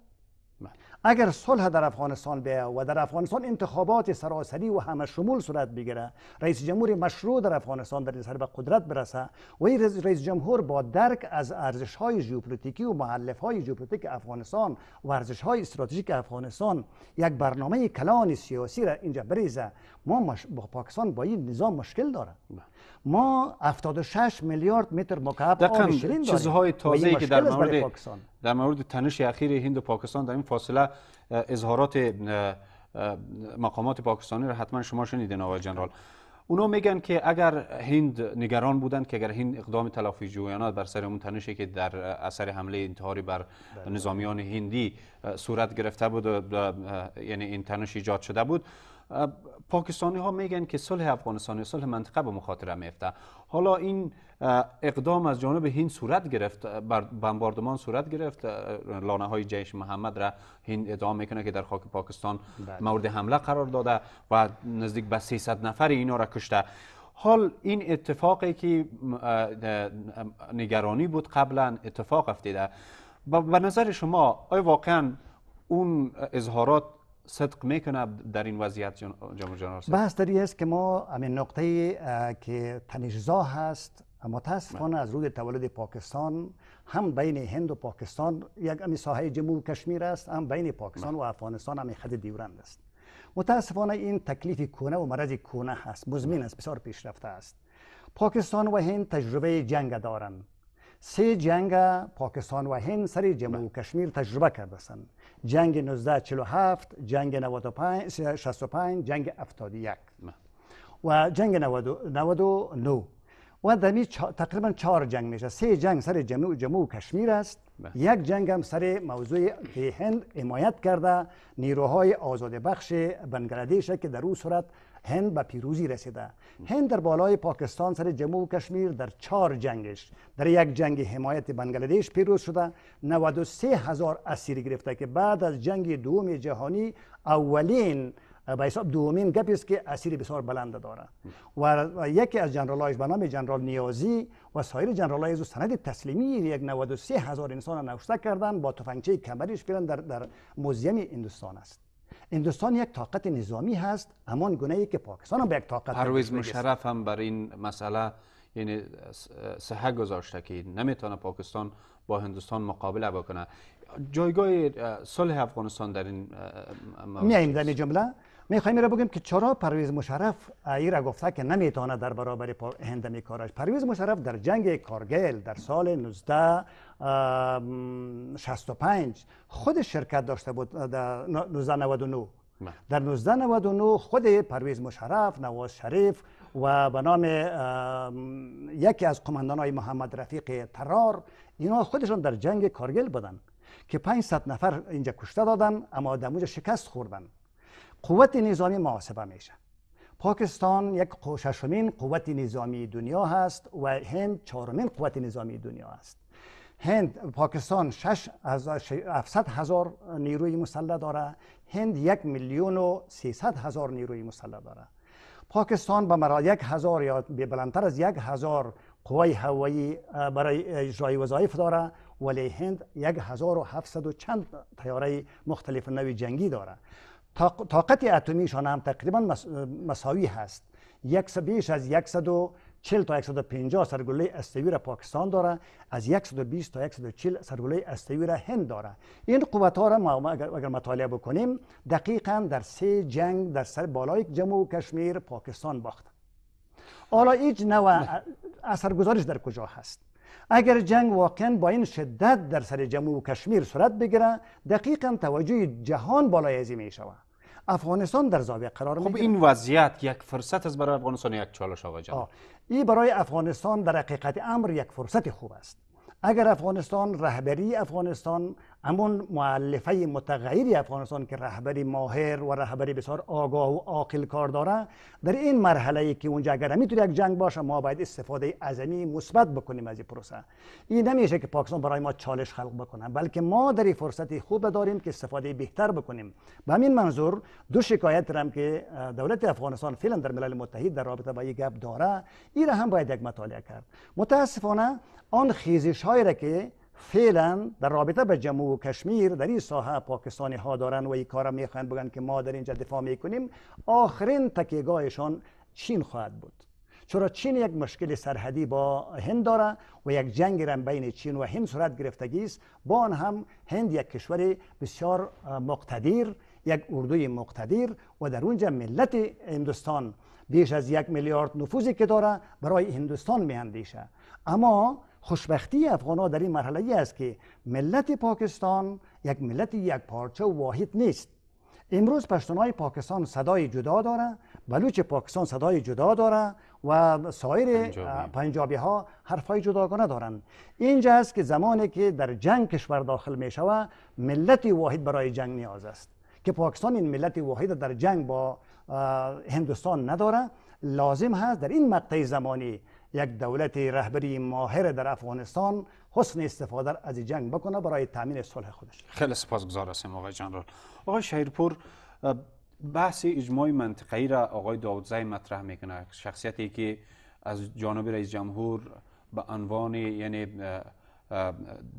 بله. اگر صلح در افغانستان بیا و در افغانستان انتخابات سراسری و همه شمول صورت بگیره رئیس جمهور مشروع در افغانستان در این سر به قدرت برسه و این رئیس جمهور با درک از ارزش های ژئوپلیتیکی و معلف های ژئوپلیتیک افغانستان و ارزش های استراتژیک افغانستان یک برنامه کلان سیاسی را اینجا بریزه ما مش... با پاکستان با این نظام مشکل داره بله. ما 76 میلیارد متر مکعب آب شیرین داریم چیزهای تازه‌ای که در مورد در مورد تنش اخیر هند و پاکستان در این فاصله اظهارات مقامات پاکستانی را حتما شما شنیدین آقای جنرال اونا میگن که اگر هند نگران بودند که اگر هند اقدام تلافی جویانات بر سر اون تنشی که در اثر حمله انتحاری بر بله. نظامیان هندی صورت گرفته بود یعنی این تنش ایجاد شده بود پاکستانی ها میگن که صلح افغانستان صلح منطقه به مخاطره میفته حالا این اقدام از جانب هند صورت گرفت بر بمباردمان صورت گرفت لانه های جیش محمد را هند ادعا میکنه که در خاک پاکستان بله. مورد حمله قرار داده و نزدیک به 300 نفر اینا را کشته حال این اتفاقی که نگرانی بود قبلا اتفاق افتیده به نظر شما آیا واقعا اون اظهارات صدق میکنه در این وضعیت جمهور جنرال بحث داری است که ما همین نقطه که تنشزا هست متاسفانه بله. از روی تولد پاکستان هم بین هند و پاکستان یک امی ساحه کشمیر است هم بین پاکستان بله. و افغانستان هم خط دیورند است متاسفانه این تکلیف کونه و مرض کونه هست مزمین است بله. بسیار پیشرفته است پاکستان و هند تجربه جنگ دارند سه جنگ پاکستان و هند سری جمهور کشمیر تجربه کرده جنگ 1947 جنگ 95 65 جنگ 71 و جنگ 99 و در چا، تقریبا چهار جنگ میشه سه جنگ سر جمو, جمو کشمیر است بله. یک جنگ هم سر موضوع هند حمایت کرده نیروهای آزاده بخش بنگلادش که در اون صورت هند به پیروزی رسیده هند در بالای پاکستان سر جمو و کشمیر در چهار جنگش در یک جنگ حمایت بنگلادش پیروز شده 93 هزار اسیر گرفته که بعد از جنگ دوم جهانی اولین به حساب دومین گپیست است که اسیر بسیار بلند داره و یکی از جنرالایش به نام جنرال نیازی و سایر جنرالای از سند تسلیمی یک 93 هزار انسان نوشته کردن با تفنگچه کمریش کردن در, در موزیم هندوستان است هندوستان یک طاقت نظامی هست همان گونه که پاکستان هم به یک طاقت پرویز مشرف هم بر این مسئله یعنی صحه گذاشته که نمیتونه پاکستان با هندوستان مقابله بکنه جایگاه صلح افغانستان در این میایم در جمله میخوایم را بگیم که چرا پرویز مشرف ای را گفته که نمیتونه در برابر هند می کارش پرویز مشرف در جنگ کارگل در سال 1965 خود شرکت داشته بود در 1999 بله. در 1999 خود پرویز مشرف نواز شریف و به نام یکی از قماندان های محمد رفیق ترار اینا خودشان در جنگ کارگل بودن که 500 نفر اینجا کشته دادن اما در اونجا شکست خوردن قوت نظامی محاسبه میشه پاکستان یک ششمین قوت نظامی دنیا هست و هند چهارمین قوت نظامی دنیا است هند پاکستان 6 هزار نیروی مسلح داره هند یک میلیون و 300 هزار نیروی مسلح داره پاکستان به مرا یک هزار یا بلندتر از یک هزار قوای هوایی برای اجرای وظایف داره ولی هند یک هزار و هفتصد و چند تیاره مختلف نوع جنگی داره طاقت اتمیشان هم تقریبا مساوی هست یک بیش از 140 تا 150 استوی استویر پاکستان داره از 120 تا 140 استوی استویر هند داره این قوت ها را ما اگر مطالعه بکنیم دقیقا در سه جنگ در سر بالای جمو کشمیر پاکستان باخت حالا هیچ نوع اثرگزارش در کجا هست اگر جنگ واقعا با این شدت در سر جمهور و کشمیر صورت بگیره دقیقا توجه جهان بالای ازی می شود افغانستان در زاویه قرار خب این وضعیت یک فرصت است برای افغانستان یک چالش آقا جان این برای افغانستان در حقیقت امر یک فرصت خوب است اگر افغانستان رهبری افغانستان امون معلفه متغیری افغانستان که رهبری ماهر و رهبری بسیار آگاه و عاقل کار داره در این مرحله ای که اونجا اگر میتونه یک جنگ باشه ما باید استفاده عظمی مثبت بکنیم از این پروسه این نمیشه که پاکستان برای ما چالش خلق بکنه بلکه ما در این فرصت خوب داریم که استفاده بهتر بکنیم به همین منظور دو شکایت دارم که دولت افغانستان فعلا در ملل متحد در رابطه با این گپ داره این را هم باید یک مطالعه کرد متاسفانه آن خیزش هایی که فعلا در رابطه به جمو و کشمیر در این ساحه پاکستانی ها دارن و این کارا میخوان بگن که ما در اینجا دفاع میکنیم آخرین تکیگاهشان چین خواهد بود چرا چین یک مشکل سرحدی با هند داره و یک جنگ رن بین چین و هند صورت گرفتگی است با آن هم هند یک کشور بسیار مقتدیر یک اردوی مقتدیر و در اونجا ملت هندوستان بیش از یک میلیارد نفوذی که داره برای هندوستان میاندیشه اما خوشبختی افغان در این مرحله ای است که ملت پاکستان یک ملت یک پارچه و واحد نیست امروز های پاکستان صدای جدا داره بلوچ پاکستان صدای جدا داره و سایر پنجابی, ها حرفای جداگانه دارن اینجا است که زمانی که در جنگ کشور داخل می شود ملت واحد برای جنگ نیاز است که پاکستان این ملت واحد در جنگ با هندوستان نداره لازم هست در این مقطع زمانی یک دولت رهبری ماهر در افغانستان حسن استفاده از جنگ بکنه برای تامین صلح خودش خیلی سپاسگزار هستیم آقای جنرال آقای شهرپور بحث اجماع منطقه‌ای را آقای داودزی مطرح میکنه شخصیتی که از جانب رئیس جمهور به عنوان یعنی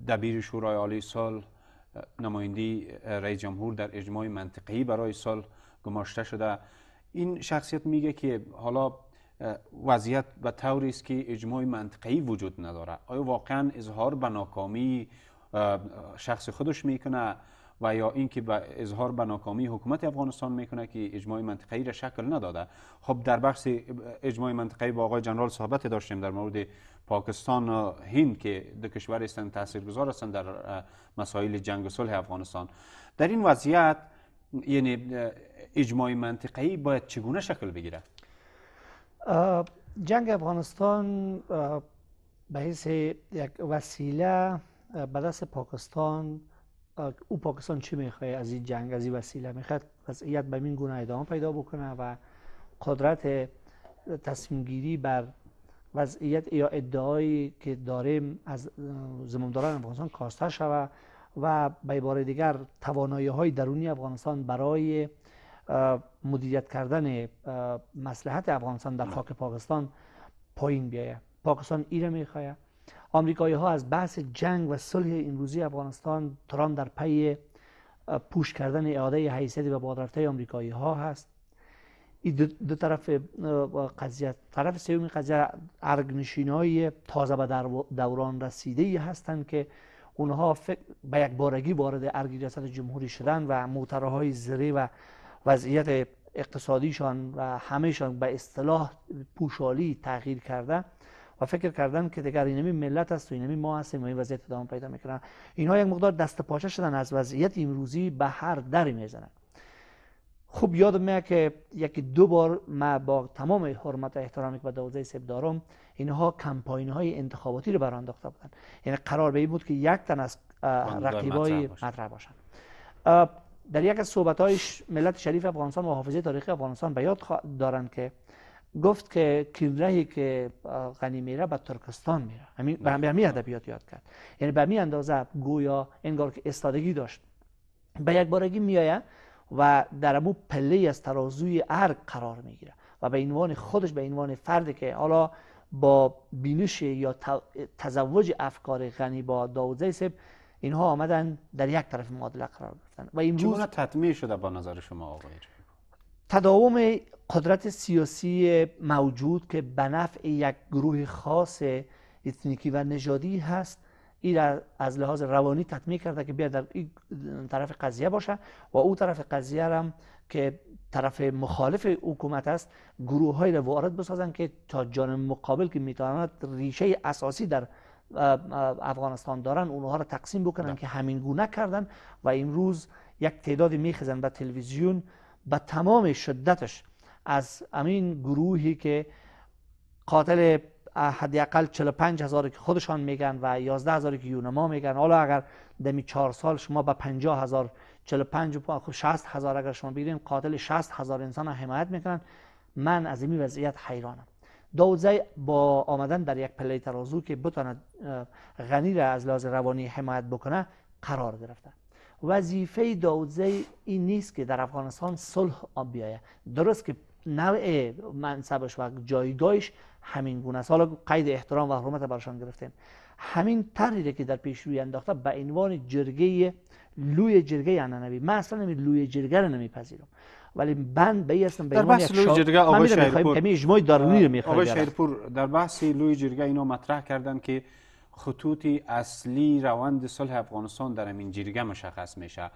دبیر شورای عالی سال نماینده رئیس جمهور در اجماع منطقه‌ای برای سال گماشته شده این شخصیت میگه که حالا وضعیت به طوری است که اجماع منطقی وجود نداره آیا واقعا اظهار به ناکامی شخص خودش میکنه و یا اینکه به اظهار به ناکامی حکومت افغانستان میکنه که اجماع منطقی را شکل نداده خب در بحث اجماع منطقی با آقای جنرال صحبت داشتیم در مورد پاکستان و هند که دو کشور هستند تاثیرگذار هستند در مسائل جنگ و صلح افغانستان در این وضعیت یعنی اجماع منطقی باید چگونه شکل بگیره جنگ افغانستان به حیث یک وسیله به دست پاکستان او پاکستان چی میخواه از این جنگ از این وسیله میخواد وضعیت به این گونه ادامه پیدا بکنه و قدرت تصمیمگیری بر وضعیت یا ادعایی که داریم از زمامداران افغانستان کاسته شود و به بار دیگر توانایی های درونی افغانستان برای مدیریت کردن مسلحت افغانستان در خاک پاکستان پایین بیایه پاکستان ایره میخواه آمریکایی ها از بحث جنگ و صلح امروزی افغانستان تران در پی پوش کردن اعاده حیثیت و بادرفته آمریکایی ها هست این دو, دو, طرف قضیه طرف سوم قضیه ارگنشین های تازه به دوران رسیده ای هستند که اونها فکر به یک بارگی وارد ارگ ریاست جمهوری شدن و موتره های و وضعیت اقتصادیشان و همهشان به اصطلاح پوشالی تغییر کرده و فکر کردن که دیگر اینمی ملت است و اینمی ما هستیم و این وضعیت ادامه پیدا میکنن اینها یک مقدار دست پاچه شدن از وضعیت امروزی به هر دری میزنن خوب یادم میاد که یکی دو بار ما با تمام حرمت و احترامی که به دوزه سب دارم اینها کمپاین های انتخاباتی رو برانداخته بودن یعنی قرار به این بود که یک تن از رقیبای مطرح باشن در یک از صحبت‌هایش ملت شریف افغانستان و حافظه تاریخی افغانستان به یاد دارند که گفت که کیمرهی که غنی میره به ترکستان میره همین به بله. همین ادبیات یاد کرد یعنی به همین اندازه گویا انگار که استادگی داشت به یک بارگی میایه و در امو پله از ترازوی ارگ قرار میگیره و به عنوان خودش به عنوان فردی که حالا با بینش یا تزوج افکار غنی با داوود زیسب اینها آمدن در یک طرف معادله قرار هستند و امروز تطمیع شده با نظر شما آقای تداوم قدرت سیاسی موجود که به نفع یک گروه خاص اتنیکی و نژادی هست این از لحاظ روانی تطمیع کرده که بیاد در این طرف قضیه باشه و او طرف قضیه هم که طرف مخالف حکومت است گروه های را وارد بسازن که تا جان مقابل که میتواند ریشه اساسی در افغانستان دارن اونها رو تقسیم بکنن ده. که همین گونه کردن و امروز یک تعدادی میخزن به تلویزیون به تمام شدتش از همین گروهی که قاتل حداقل 45 هزار که خودشان میگن و 11 هزاری که یونما میگن حالا اگر دمی چهار سال شما به 50 هزار 45 و 60 خب هزار اگر شما بگیرین قاتل 60 هزار انسان حمایت میکنن من از این وضعیت حیرانم زی با آمدن در یک پله ترازو که بتواند غنی را از لحاظ روانی حمایت بکنه قرار گرفته وظیفه زی این نیست که در افغانستان صلح بیایه درست که نوع منصبش و جایگاهش همین گونه است حالا قید احترام و حرمت برشان گرفتیم همین طرحی که در پیش روی انداخته به عنوان جرگه لوی جرگه عنعنوی یعنی من اصلا نمی لوی جرگه رو نمیپذیرم ولی من به هستم به در بحث لوی جرگه آقای شهرپور آقای شهرپور در بحث لوی جرگه اینا مطرح کردن که خطوط اصلی روند صلح افغانستان در این جرگه مشخص میشه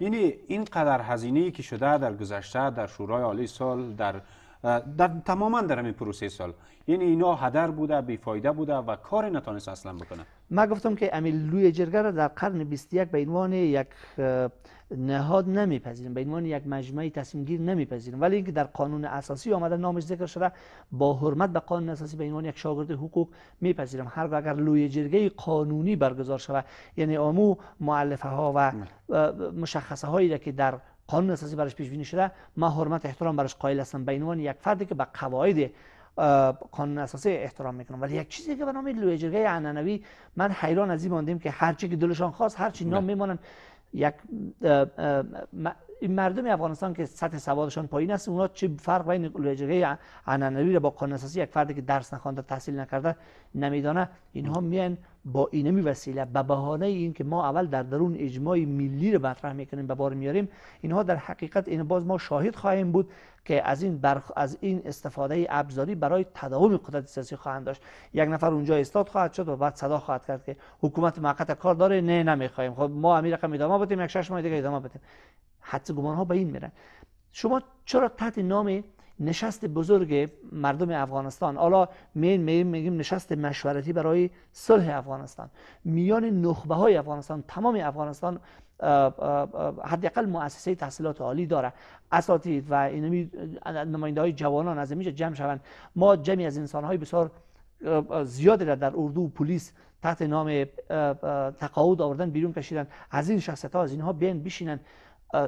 یعنی اینقدر هزینه ای که شده در گذشته در شورای عالی سال در در تماما در این پروسه سال یعنی اینا هدر بوده فایده بوده و کار نتونست اصلا بکنه من گفتم که امیل لوی جرگه را در قرن 21 به عنوان یک نهاد نمیپذیرم به عنوان یک مجموعه تصمیم گیر ولی اینکه در قانون اساسی آمده نامش ذکر شده با حرمت به قانون اساسی به عنوان یک شاگرد حقوق میپذیرم هر اگر لوی جرگه قانونی برگزار شود یعنی آمو مؤلفه ها و بله. مشخصه هایی که در قانون اساسی برش پیش بینی شده ما حرمت احترام برش قائل هستم به عنوان یک فردی که به قواعد قانون اساسی احترام میکنم ولی یک چیزی که به نام لوی جرگه عننوی من حیران از این ماندیم که هر که دلشان خواست هر بله. نام یک این مردم افغانستان که سطح سوادشان پایین است اونا چه فرق بین لجگه عنانوی را با قانون یک فردی که درس نخوانده تحصیل نکرده نمیدانه اینها میان با اینمی وسیله به بهانه این که ما اول در درون اجماع ملی رو مطرح میکنیم به بار میاریم اینها در حقیقت این باز ما شاهد خواهیم بود که از این برخ... از این استفاده ابزاری برای تداوم قدرت سیاسی خواهند داشت یک نفر اونجا استاد خواهد شد و بعد صدا خواهد کرد که حکومت موقت کار داره نه نمیخوایم خب ما امیر رقم ادامه بدیم یک شش ماه دیگه ادامه بدیم حدس گمان ها به این میرن شما چرا تحت نام نشست بزرگ مردم افغانستان حالا می میگیم نشست مشورتی برای صلح افغانستان میان نخبه های افغانستان تمام افغانستان حداقل مؤسسه تحصیلات عالی داره اساتید و اینمی نماینده های جوانان از اینجا جمع شوند ما جمعی از انسان های بسیار زیادی را در اردو و پلیس تحت نام تقاعد آوردن بیرون کشیدن از این شخصیت ها از اینها بیان بشینن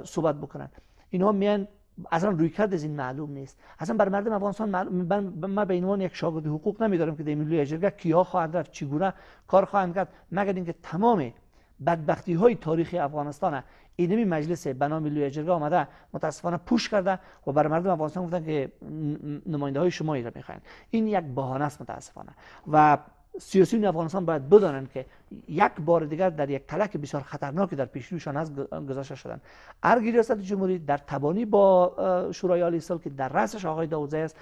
صحبت بکنن اینها میان اصلا روی کرد از این معلوم نیست اصلا بر مردم افغانستان من, به عنوان یک شاگرد حقوق نمیدارم که در ملی کیا خواهند رفت چگونه کار خواهند کرد مگر اینکه تمام بدبختی های تاریخ افغانستان اینمی مجلس به نام لوی اجرگا آمده متاسفانه پوش کرده و بر مردم افغانستان گفتن که نماینده های شما را میخواین این یک بهانه است متاسفانه و سیاسیون افغانستان باید بدانند که یک بار دیگر در یک تلک بسیار خطرناکی در پیش روشان از گذاشته شدن ارگ ریاست جمهوری در تبانی با شورای عالی سال که در رأسش آقای داوزه است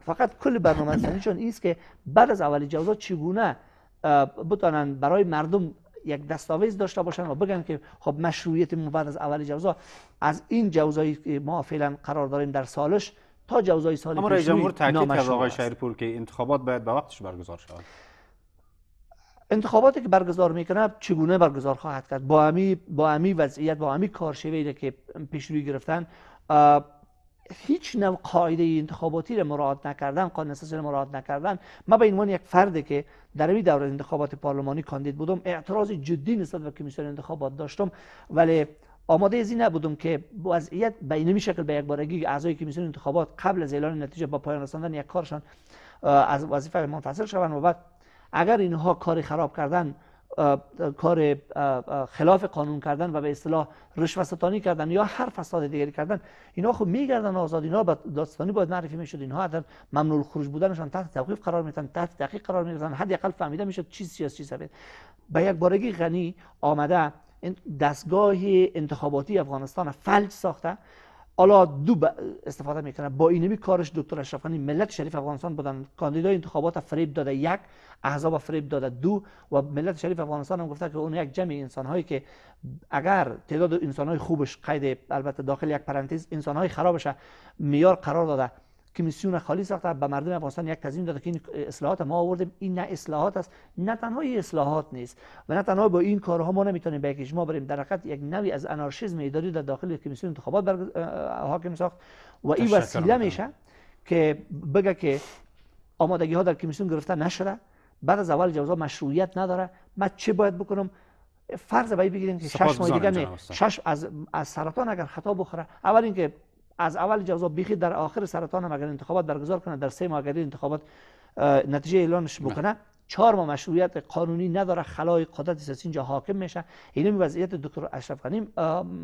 فقط کل برنامه سازیشون است که بعد از اولی جوزا چگونه بتوانند برای مردم یک دستاویز داشته باشن و بگن که خب مشروعیت ما بعد از اولی جوزا از این جوزایی که ما فعلا قرار داریم در سالش تا جوزای سال پیش رئیس جمهور تاکید آقای که انتخابات باید به برگزار شود انتخاباتی که برگزار میکنه چگونه برگزار خواهد کرد با امی با امی وضعیت با امی کارشیوه که پیش روی گرفتن هیچ نوع قاعده انتخاباتی را مراعات نکردن قانون اساسی را مراعات نکردن ما به عنوان یک فردی که در این دوره انتخابات پارلمانی کاندید بودم اعتراض جدی نسبت به کمیسیون انتخابات داشتم ولی آماده از این نبودم که وضعیت به این شکل به یک بارگی اعضای کمیسیون انتخابات قبل از اعلان نتیجه با پایان رساندن یک کارشان از وظیفه منفصل شوند و بعد اگر اینها کار خراب کردن کار خلاف قانون کردن و به اصطلاح رشوه کردن یا هر فساد دیگری کردن اینها خب میگردن آزاد اینا با داستانی باید معرفی میشد اینها حتی ممنوع خروج بودنشان تحت توقیف قرار میتن تحت تحقیق قرار میگرفتن حداقل فهمیده میشد چیز چی سیاسی به یک بارگی غنی آمده دستگاه انتخاباتی افغانستان فلج ساخته حالا دو استفاده میکنه با اینمی کارش دکتر اشرف ملت شریف افغانستان بودن کاندیدای انتخابات فریب داده یک احزاب فریب داده دو و ملت شریف افغانستان هم گفته که اون یک جمع انسان هایی که اگر تعداد انسان های خوبش قید البته داخل یک پرانتز انسان های خرابش میار قرار داده کمیسیون خالی ساخته به مردم افغانستان یک تضمین داده که این اصلاحات ما آوردیم این نه اصلاحات است نه تنها اصلاحات نیست و نه تنها با این کارها ما نمیتونیم به یک بریم در حقیقت یک نوی از انارشیزم اداری در داخل کمیسیون انتخابات بر حاکم ساخت و این وسیله میشه که بگه که آمادگی ها در کمیسیون گرفته نشده بعد از اول جواز مشروعیت نداره ما چه باید بکنم فرض باید بگیریم که شش ماه دیگه شش از از سرطان اگر خطا بخوره اول اینکه از اول جزا بیخی در آخر سرطان هم اگر انتخابات برگزار کنه در سه ماه اگر انتخابات نتیجه اعلانش بکنه چهار ماه مشروعیت قانونی نداره خلای قدرت سیاسی اینجا حاکم میشه می وضعیت دکتر اشرف غنی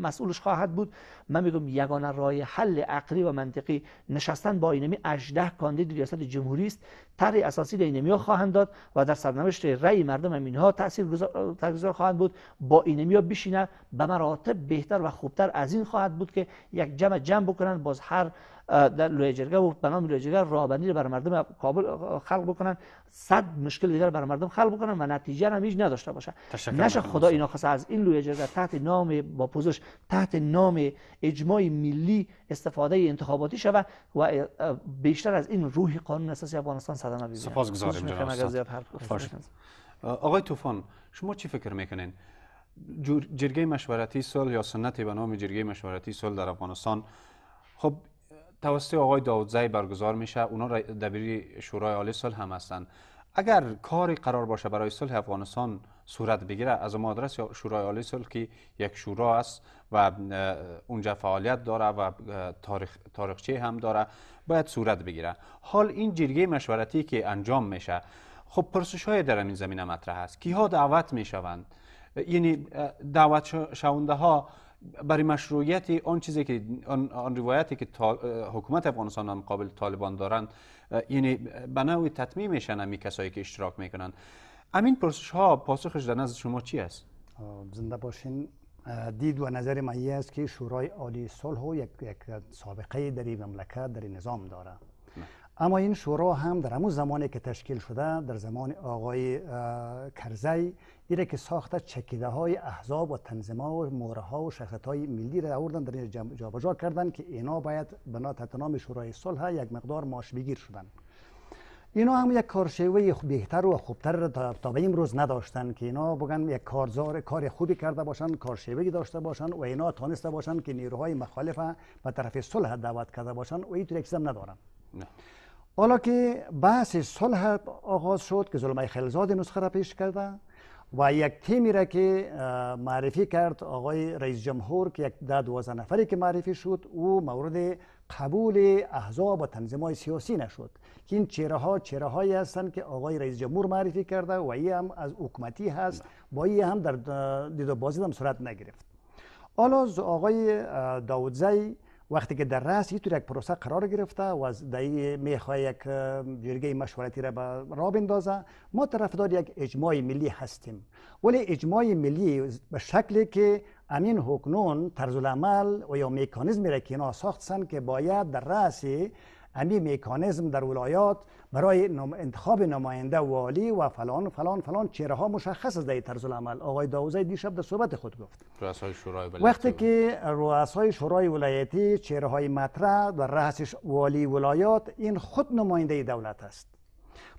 مسئولش خواهد بود من میگم یگانه راه حل عقلی و منطقی نشستن با اینمی 18 کاندید ریاست جمهوری است طرح اساسی اینمیو خواهند داد و در سرنوشت رأی مردم هم اینها تاثیر خواهند بود با اینمی ها بشینه به مراتب بهتر و خوبتر از این خواهد بود که یک جمع جمع بکنن باز هر در لویجرگه و بنام لویجرگه رابندی رو بر مردم کابل خلق بکنن صد مشکل دیگر بر مردم خلق بکنن و نتیجه هم هیچ نداشته باشه نشه خدا اینا خواسته از این لویجرگه تحت نام با پوزش تحت نام اجماع ملی استفاده انتخاباتی شود و بیشتر از این روح قانون اساسی افغانستان صدمه گذاریم سپاسگزاریم آقای طوفان شما چی فکر میکنین جرگه مشورتی سال یا سنتی به نام جرگه مشورتی سال در افغانستان خب توسط آقای داودزی برگزار میشه اونها دبیری شورای عالی صلح هم هستن اگر کاری قرار باشه برای صلح افغانستان صورت بگیره از مادرس شورای عالی صلح که یک شورا است و اونجا فعالیت داره و تاریخ، تاریخچه هم داره باید صورت بگیره حال این جرگه مشورتی که انجام میشه خب پرسش های در این زمینه مطرح است ها دعوت میشوند یعنی دعوت شونده ها برای مشروعیت آن چیزی که آن, روایتی که حکومت افغانستان هم قابل طالبان دارند یعنی به نوعی تطمیع میشن همی کسایی که اشتراک میکنند همین پرسش ها پاسخش در نزد شما چی است زنده باشین دید و نظر من است که شورای عالی صلح یک, یک سابقه در این مملکت در این نظام داره اما این شورا هم در همون زمانی که تشکیل شده در زمان آقای کرزی ایره که ساخته چکیده های احزاب و ها و موره ها و شخصت های ملی را آوردن در اینجا بجا کردن که اینا باید بنا تتنام شورای صلح یک مقدار ماش بگیر شدن اینا هم یک کارشیوه بهتر و خوبتر را تا به امروز نداشتن که اینا بگن یک کارزار کار خوبی کرده باشن کارشیوهی داشته باشن و اینا تانسته باشن که نیروهای مخالف به طرف صلح دعوت کرده باشن و این یک ندارن نه. حالا که بحث صلح آغاز شد که ظلمه خلزاد نسخه را پیش کرده و یک تیمی را که معرفی کرد آقای رئیس جمهور که یک ده دوازه نفری که معرفی شد او مورد قبول احزاب و تنظیم سیاسی نشد که این چهره ها چهره هایی هستند که آقای رئیس جمهور معرفی کرده و این هم از حکومتی هست با این هم در و بازی هم صورت نگرفت حالا آقای داودزی وقتی که در رأس یه یک پروسه قرار گرفته و از دایی میخواه یک جرگه مشورتی را به را بندازه ما طرفدار یک اجماع ملی هستیم ولی اجماع ملی به شکلی که امین حکنون طرز العمل و یا میکانیزمی را که اینا ساختن که باید در رأس همی میکانیزم در ولایات برای انتخاب نماینده والی و فلان فلان فلان چهره ها مشخص است در طرز عمل آقای داوزی دیشب در صحبت خود گفت رؤسای شورای ولایتی وقتی که رؤسای شورای ولایتی چهره های مطرح و رأس والی ولایات این خود نماینده دولت است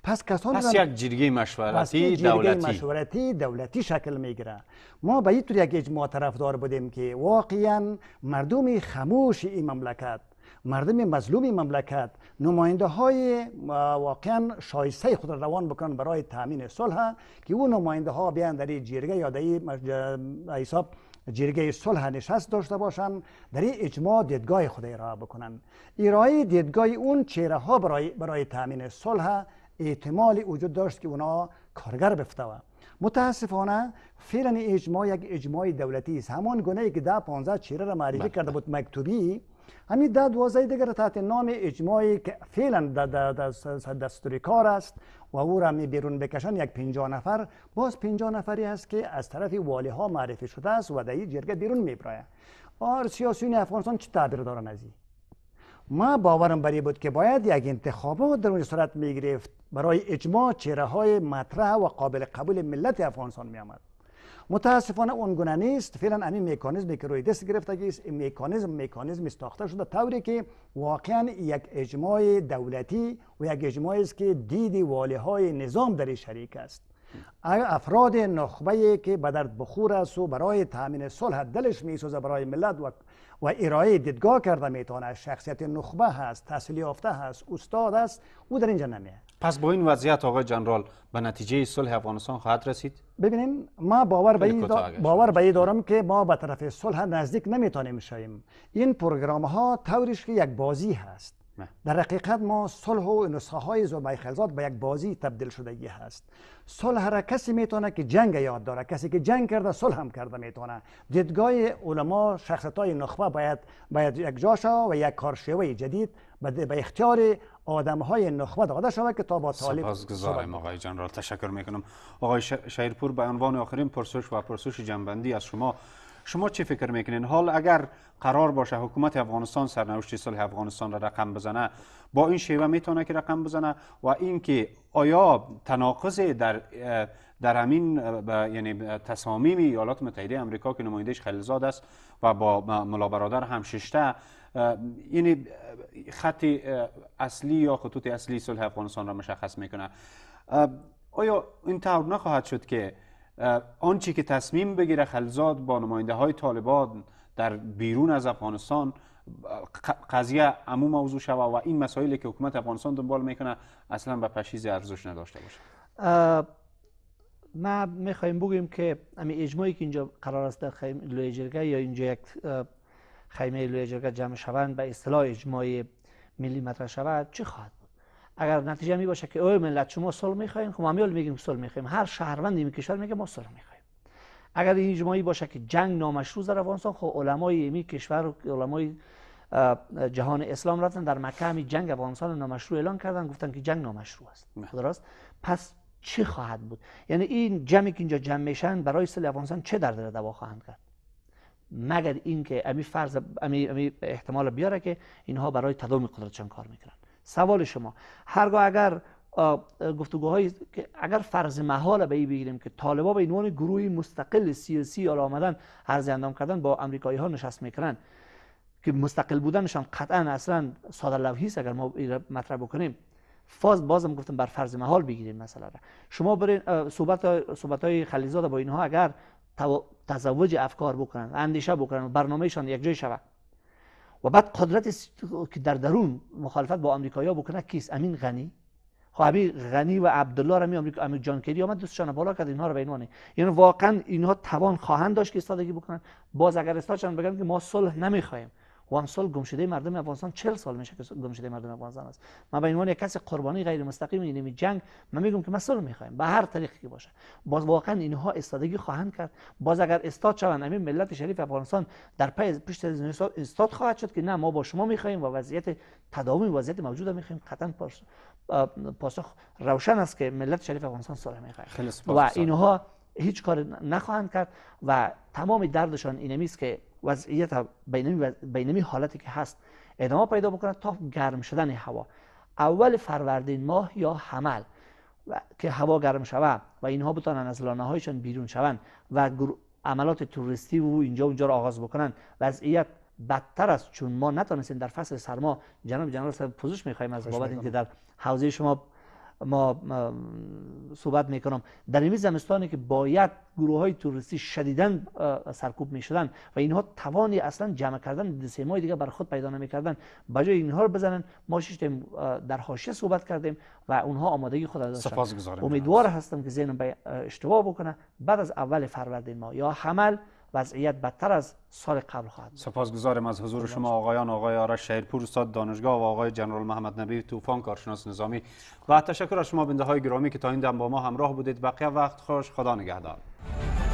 پس کسان پس یک جرگه مشورتی دولتی مشورتی دولتی شکل میگیره ما به این طور یک اجماع طرفدار بودیم که واقعا مردم خموش این مملکت مردم مظلوم مملکت نماینده های واقعا شایسته خود را روان بکنن برای تامین صلح که اون نماینده ها بیان در جرگه یا در حساب جرگه صلح نشست داشته باشند در این اجماع دیدگاه خود را بکنن ارائه دیدگاه اون چهره ها برای, برای تامین صلح احتمال وجود داشت که اونا کارگر بفتوه متاسفانه فعلا اجماع یک اجماع دولتی است همان گونه ای که ده 15 چهره را معرفی بله، کرده بله. بود مکتوبی همین ده دوازه دیگر تحت نام اجماعی که فعلا دستوری کار است و او را بیرون بکشن یک پنجاه نفر باز پنجاه نفری است که از طرف والی ها معرفی شده است و در این جرگه بیرون می براید. آر سیاسیون افغانستان چه تعبیر دارن از این ما باورم بری بود که باید یک انتخابات در اونجا صورت می گرفت برای اجماع چهره های مطرح و قابل قبول ملت افغانستان می آمد متاسفانه گونه نیست فعلا همین مکانیزمی که روی دست گرفتگی است این مکانیزم مکانیزم ساخته شده طوری که واقعا یک اجماع دولتی و یک اجماعی است که دیدی والی های نظام در شریک است افراد نخبه که به درد بخور است و برای تامین صلح دلش میسازه برای ملت و و ارائه دیدگاه کرده میتونه شخصیت نخبه هست تحصیل یافته هست استاد است او در اینجا نمیه پس با این وضعیت آقای جنرال به نتیجه صلح افغانستان خواهد رسید ببینیم ما باور به باور به دارم که ما به طرف صلح نزدیک نمیتونیم شویم این پروگرام ها طوریش که یک بازی هست در حقیقت ما صلح و نسخه های زبای به یک بازی تبدیل شده یه هست صلح را کسی میتونه که جنگ یاد داره کسی که جنگ کرده صلح هم کرده میتونه دیدگاه علما شخصت های نخبه باید باید یک جا و یک کارشیوه جدید به اختیار آدم های نخبه داده شود که تا با طالب سپاسگزارم آقای جنرال تشکر میکنم آقای شیرپور به عنوان آخرین پرسش و پرسش جنبندی از شما شما چه فکر میکنین حال اگر قرار باشه حکومت افغانستان سرنوشت صلح افغانستان را رقم بزنه با این شیوه میتونه که رقم بزنه و اینکه آیا تناقض در در همین یعنی تصامیم ایالات متحده امریکا که نمایندهش خلیلزاد است و با ملا برادر ششته یعنی خط اصلی یا خطوط اصلی صلح افغانستان را مشخص میکنه آیا این طور نخواهد شد که آنچه که تصمیم بگیره خلزاد با نماینده های طالبان در بیرون از افغانستان قضیه عموم موضوع شوه و این مسائلی که حکومت افغانستان دنبال میکنه اصلا به پشیز ارزش نداشته باشه ما میخوایم بگیم که امی اجماعی که اینجا قرار است در خیمه یا اینجا یک خیمه علوی جرگه جمع شوند به اصطلاح اجماعی ملی مطرح شود چی خواهد بود اگر نتیجه می باشه که اوه ملت شما صلح میخواین خب ما میگیم صلح میخوایم هر شهروند این کشور میگه ما صلح میخوایم اگر این اجماعی باشه که جنگ نامشروع در افغانستان خب علمای این کشور علمای جهان اسلام رفتن در مکه همی جنگ افغانستان نامشروع اعلان کردن گفتن که جنگ نامشروع است درست پس چی خواهد بود یعنی این جمعی که اینجا جمع میشن برای صلح افغانستان چه درد دوا خواهند کرد مگر اینکه امی فرض امی, امی احتمال بیاره که اینها برای تداوم قدرتشان کار میکنن سوال شما هرگاه اگر گفتگوهای که اگر فرض محال به این بگیریم که طالبا به عنوان گروهی مستقل سیاسی آل آمدن هر اندام کردن با امریکایی ها نشست میکنن که مستقل بودنشان قطعا اصلا ساده لوحی است اگر ما مطرح بکنیم فاز بازم گفتم بر فرض محال بگیریم مثلا را شما برین صحبت صحبت های خلیزاد با اینها اگر تزوج افکار بکنن و اندیشه بکنن و برنامهشان یک جای شود و بعد قدرت که در درون مخالفت با آمریکایی‌ها بکنه کیست امین غنی خب غنی و عبدالله رمی امریکا امیر جان کری آمد دوستشان بالا کرد اینها رو به عنوان یعنی واقعا اینها توان خواهند داشت که استادگی بکنن باز اگر استادشان بگن که ما صلح نمیخوایم و سال گمشده مردم افغانستان 40 سال میشه که گمشده مردم افغانستان است من به عنوان یک کسی قربانی غیر مستقیم این یعنی جنگ من میگم که ما صلح میخوایم به هر طریقی که باشه باز واقعا اینها استادگی خواهند کرد باز اگر استاد شوند همین ملت شریف افغانستان در پی پیش استاد خواهد شد که نه ما با شما میخوایم و وضعیت تداوم وضعیت موجود میخوایم قطعا پاسخ روشن است که ملت شریف افغانستان صلح میخواهد و اینها هیچ کار نخواهند کرد و تمام دردشان اینمیست که وضعیت بینمی حالتی که هست ادامه پیدا بکنه تا گرم شدن هوا اول فروردین ماه یا حمل و که هوا گرم شوه و اینها بتونن از لانه هایشان بیرون شوند و عملات توریستی و اینجا و اونجا را آغاز بکنن وضعیت بدتر است چون ما نتونستیم در فصل سرما جناب جنرال صاحب پوزش میخوایم از بابت اینکه در حوزه شما ما صحبت میکنم در این زمستانی که باید گروه های توریستی شدیدا سرکوب میشدن و اینها توانی اصلا جمع کردن دسیمای دیگه بر خود پیدا نمیکردن بجای اینها رو بزنن ما ششتیم در حاشیه صحبت کردیم و اونها آمادگی خود داشتن امیدوار هستم که ذهنم اشتباه بکنه بعد از اول فروردین ما یا حمل وضعیت بدتر از سال قبل خواهد بود سپاسگزارم از حضور شما آقایان آقای آرش شهرپور استاد دانشگاه و آقای جنرال محمد نبی طوفان کارشناس نظامی و تشکر از شما بنده های گرامی که تا این دم با ما همراه بودید بقیه وقت خوش خدا نگهدار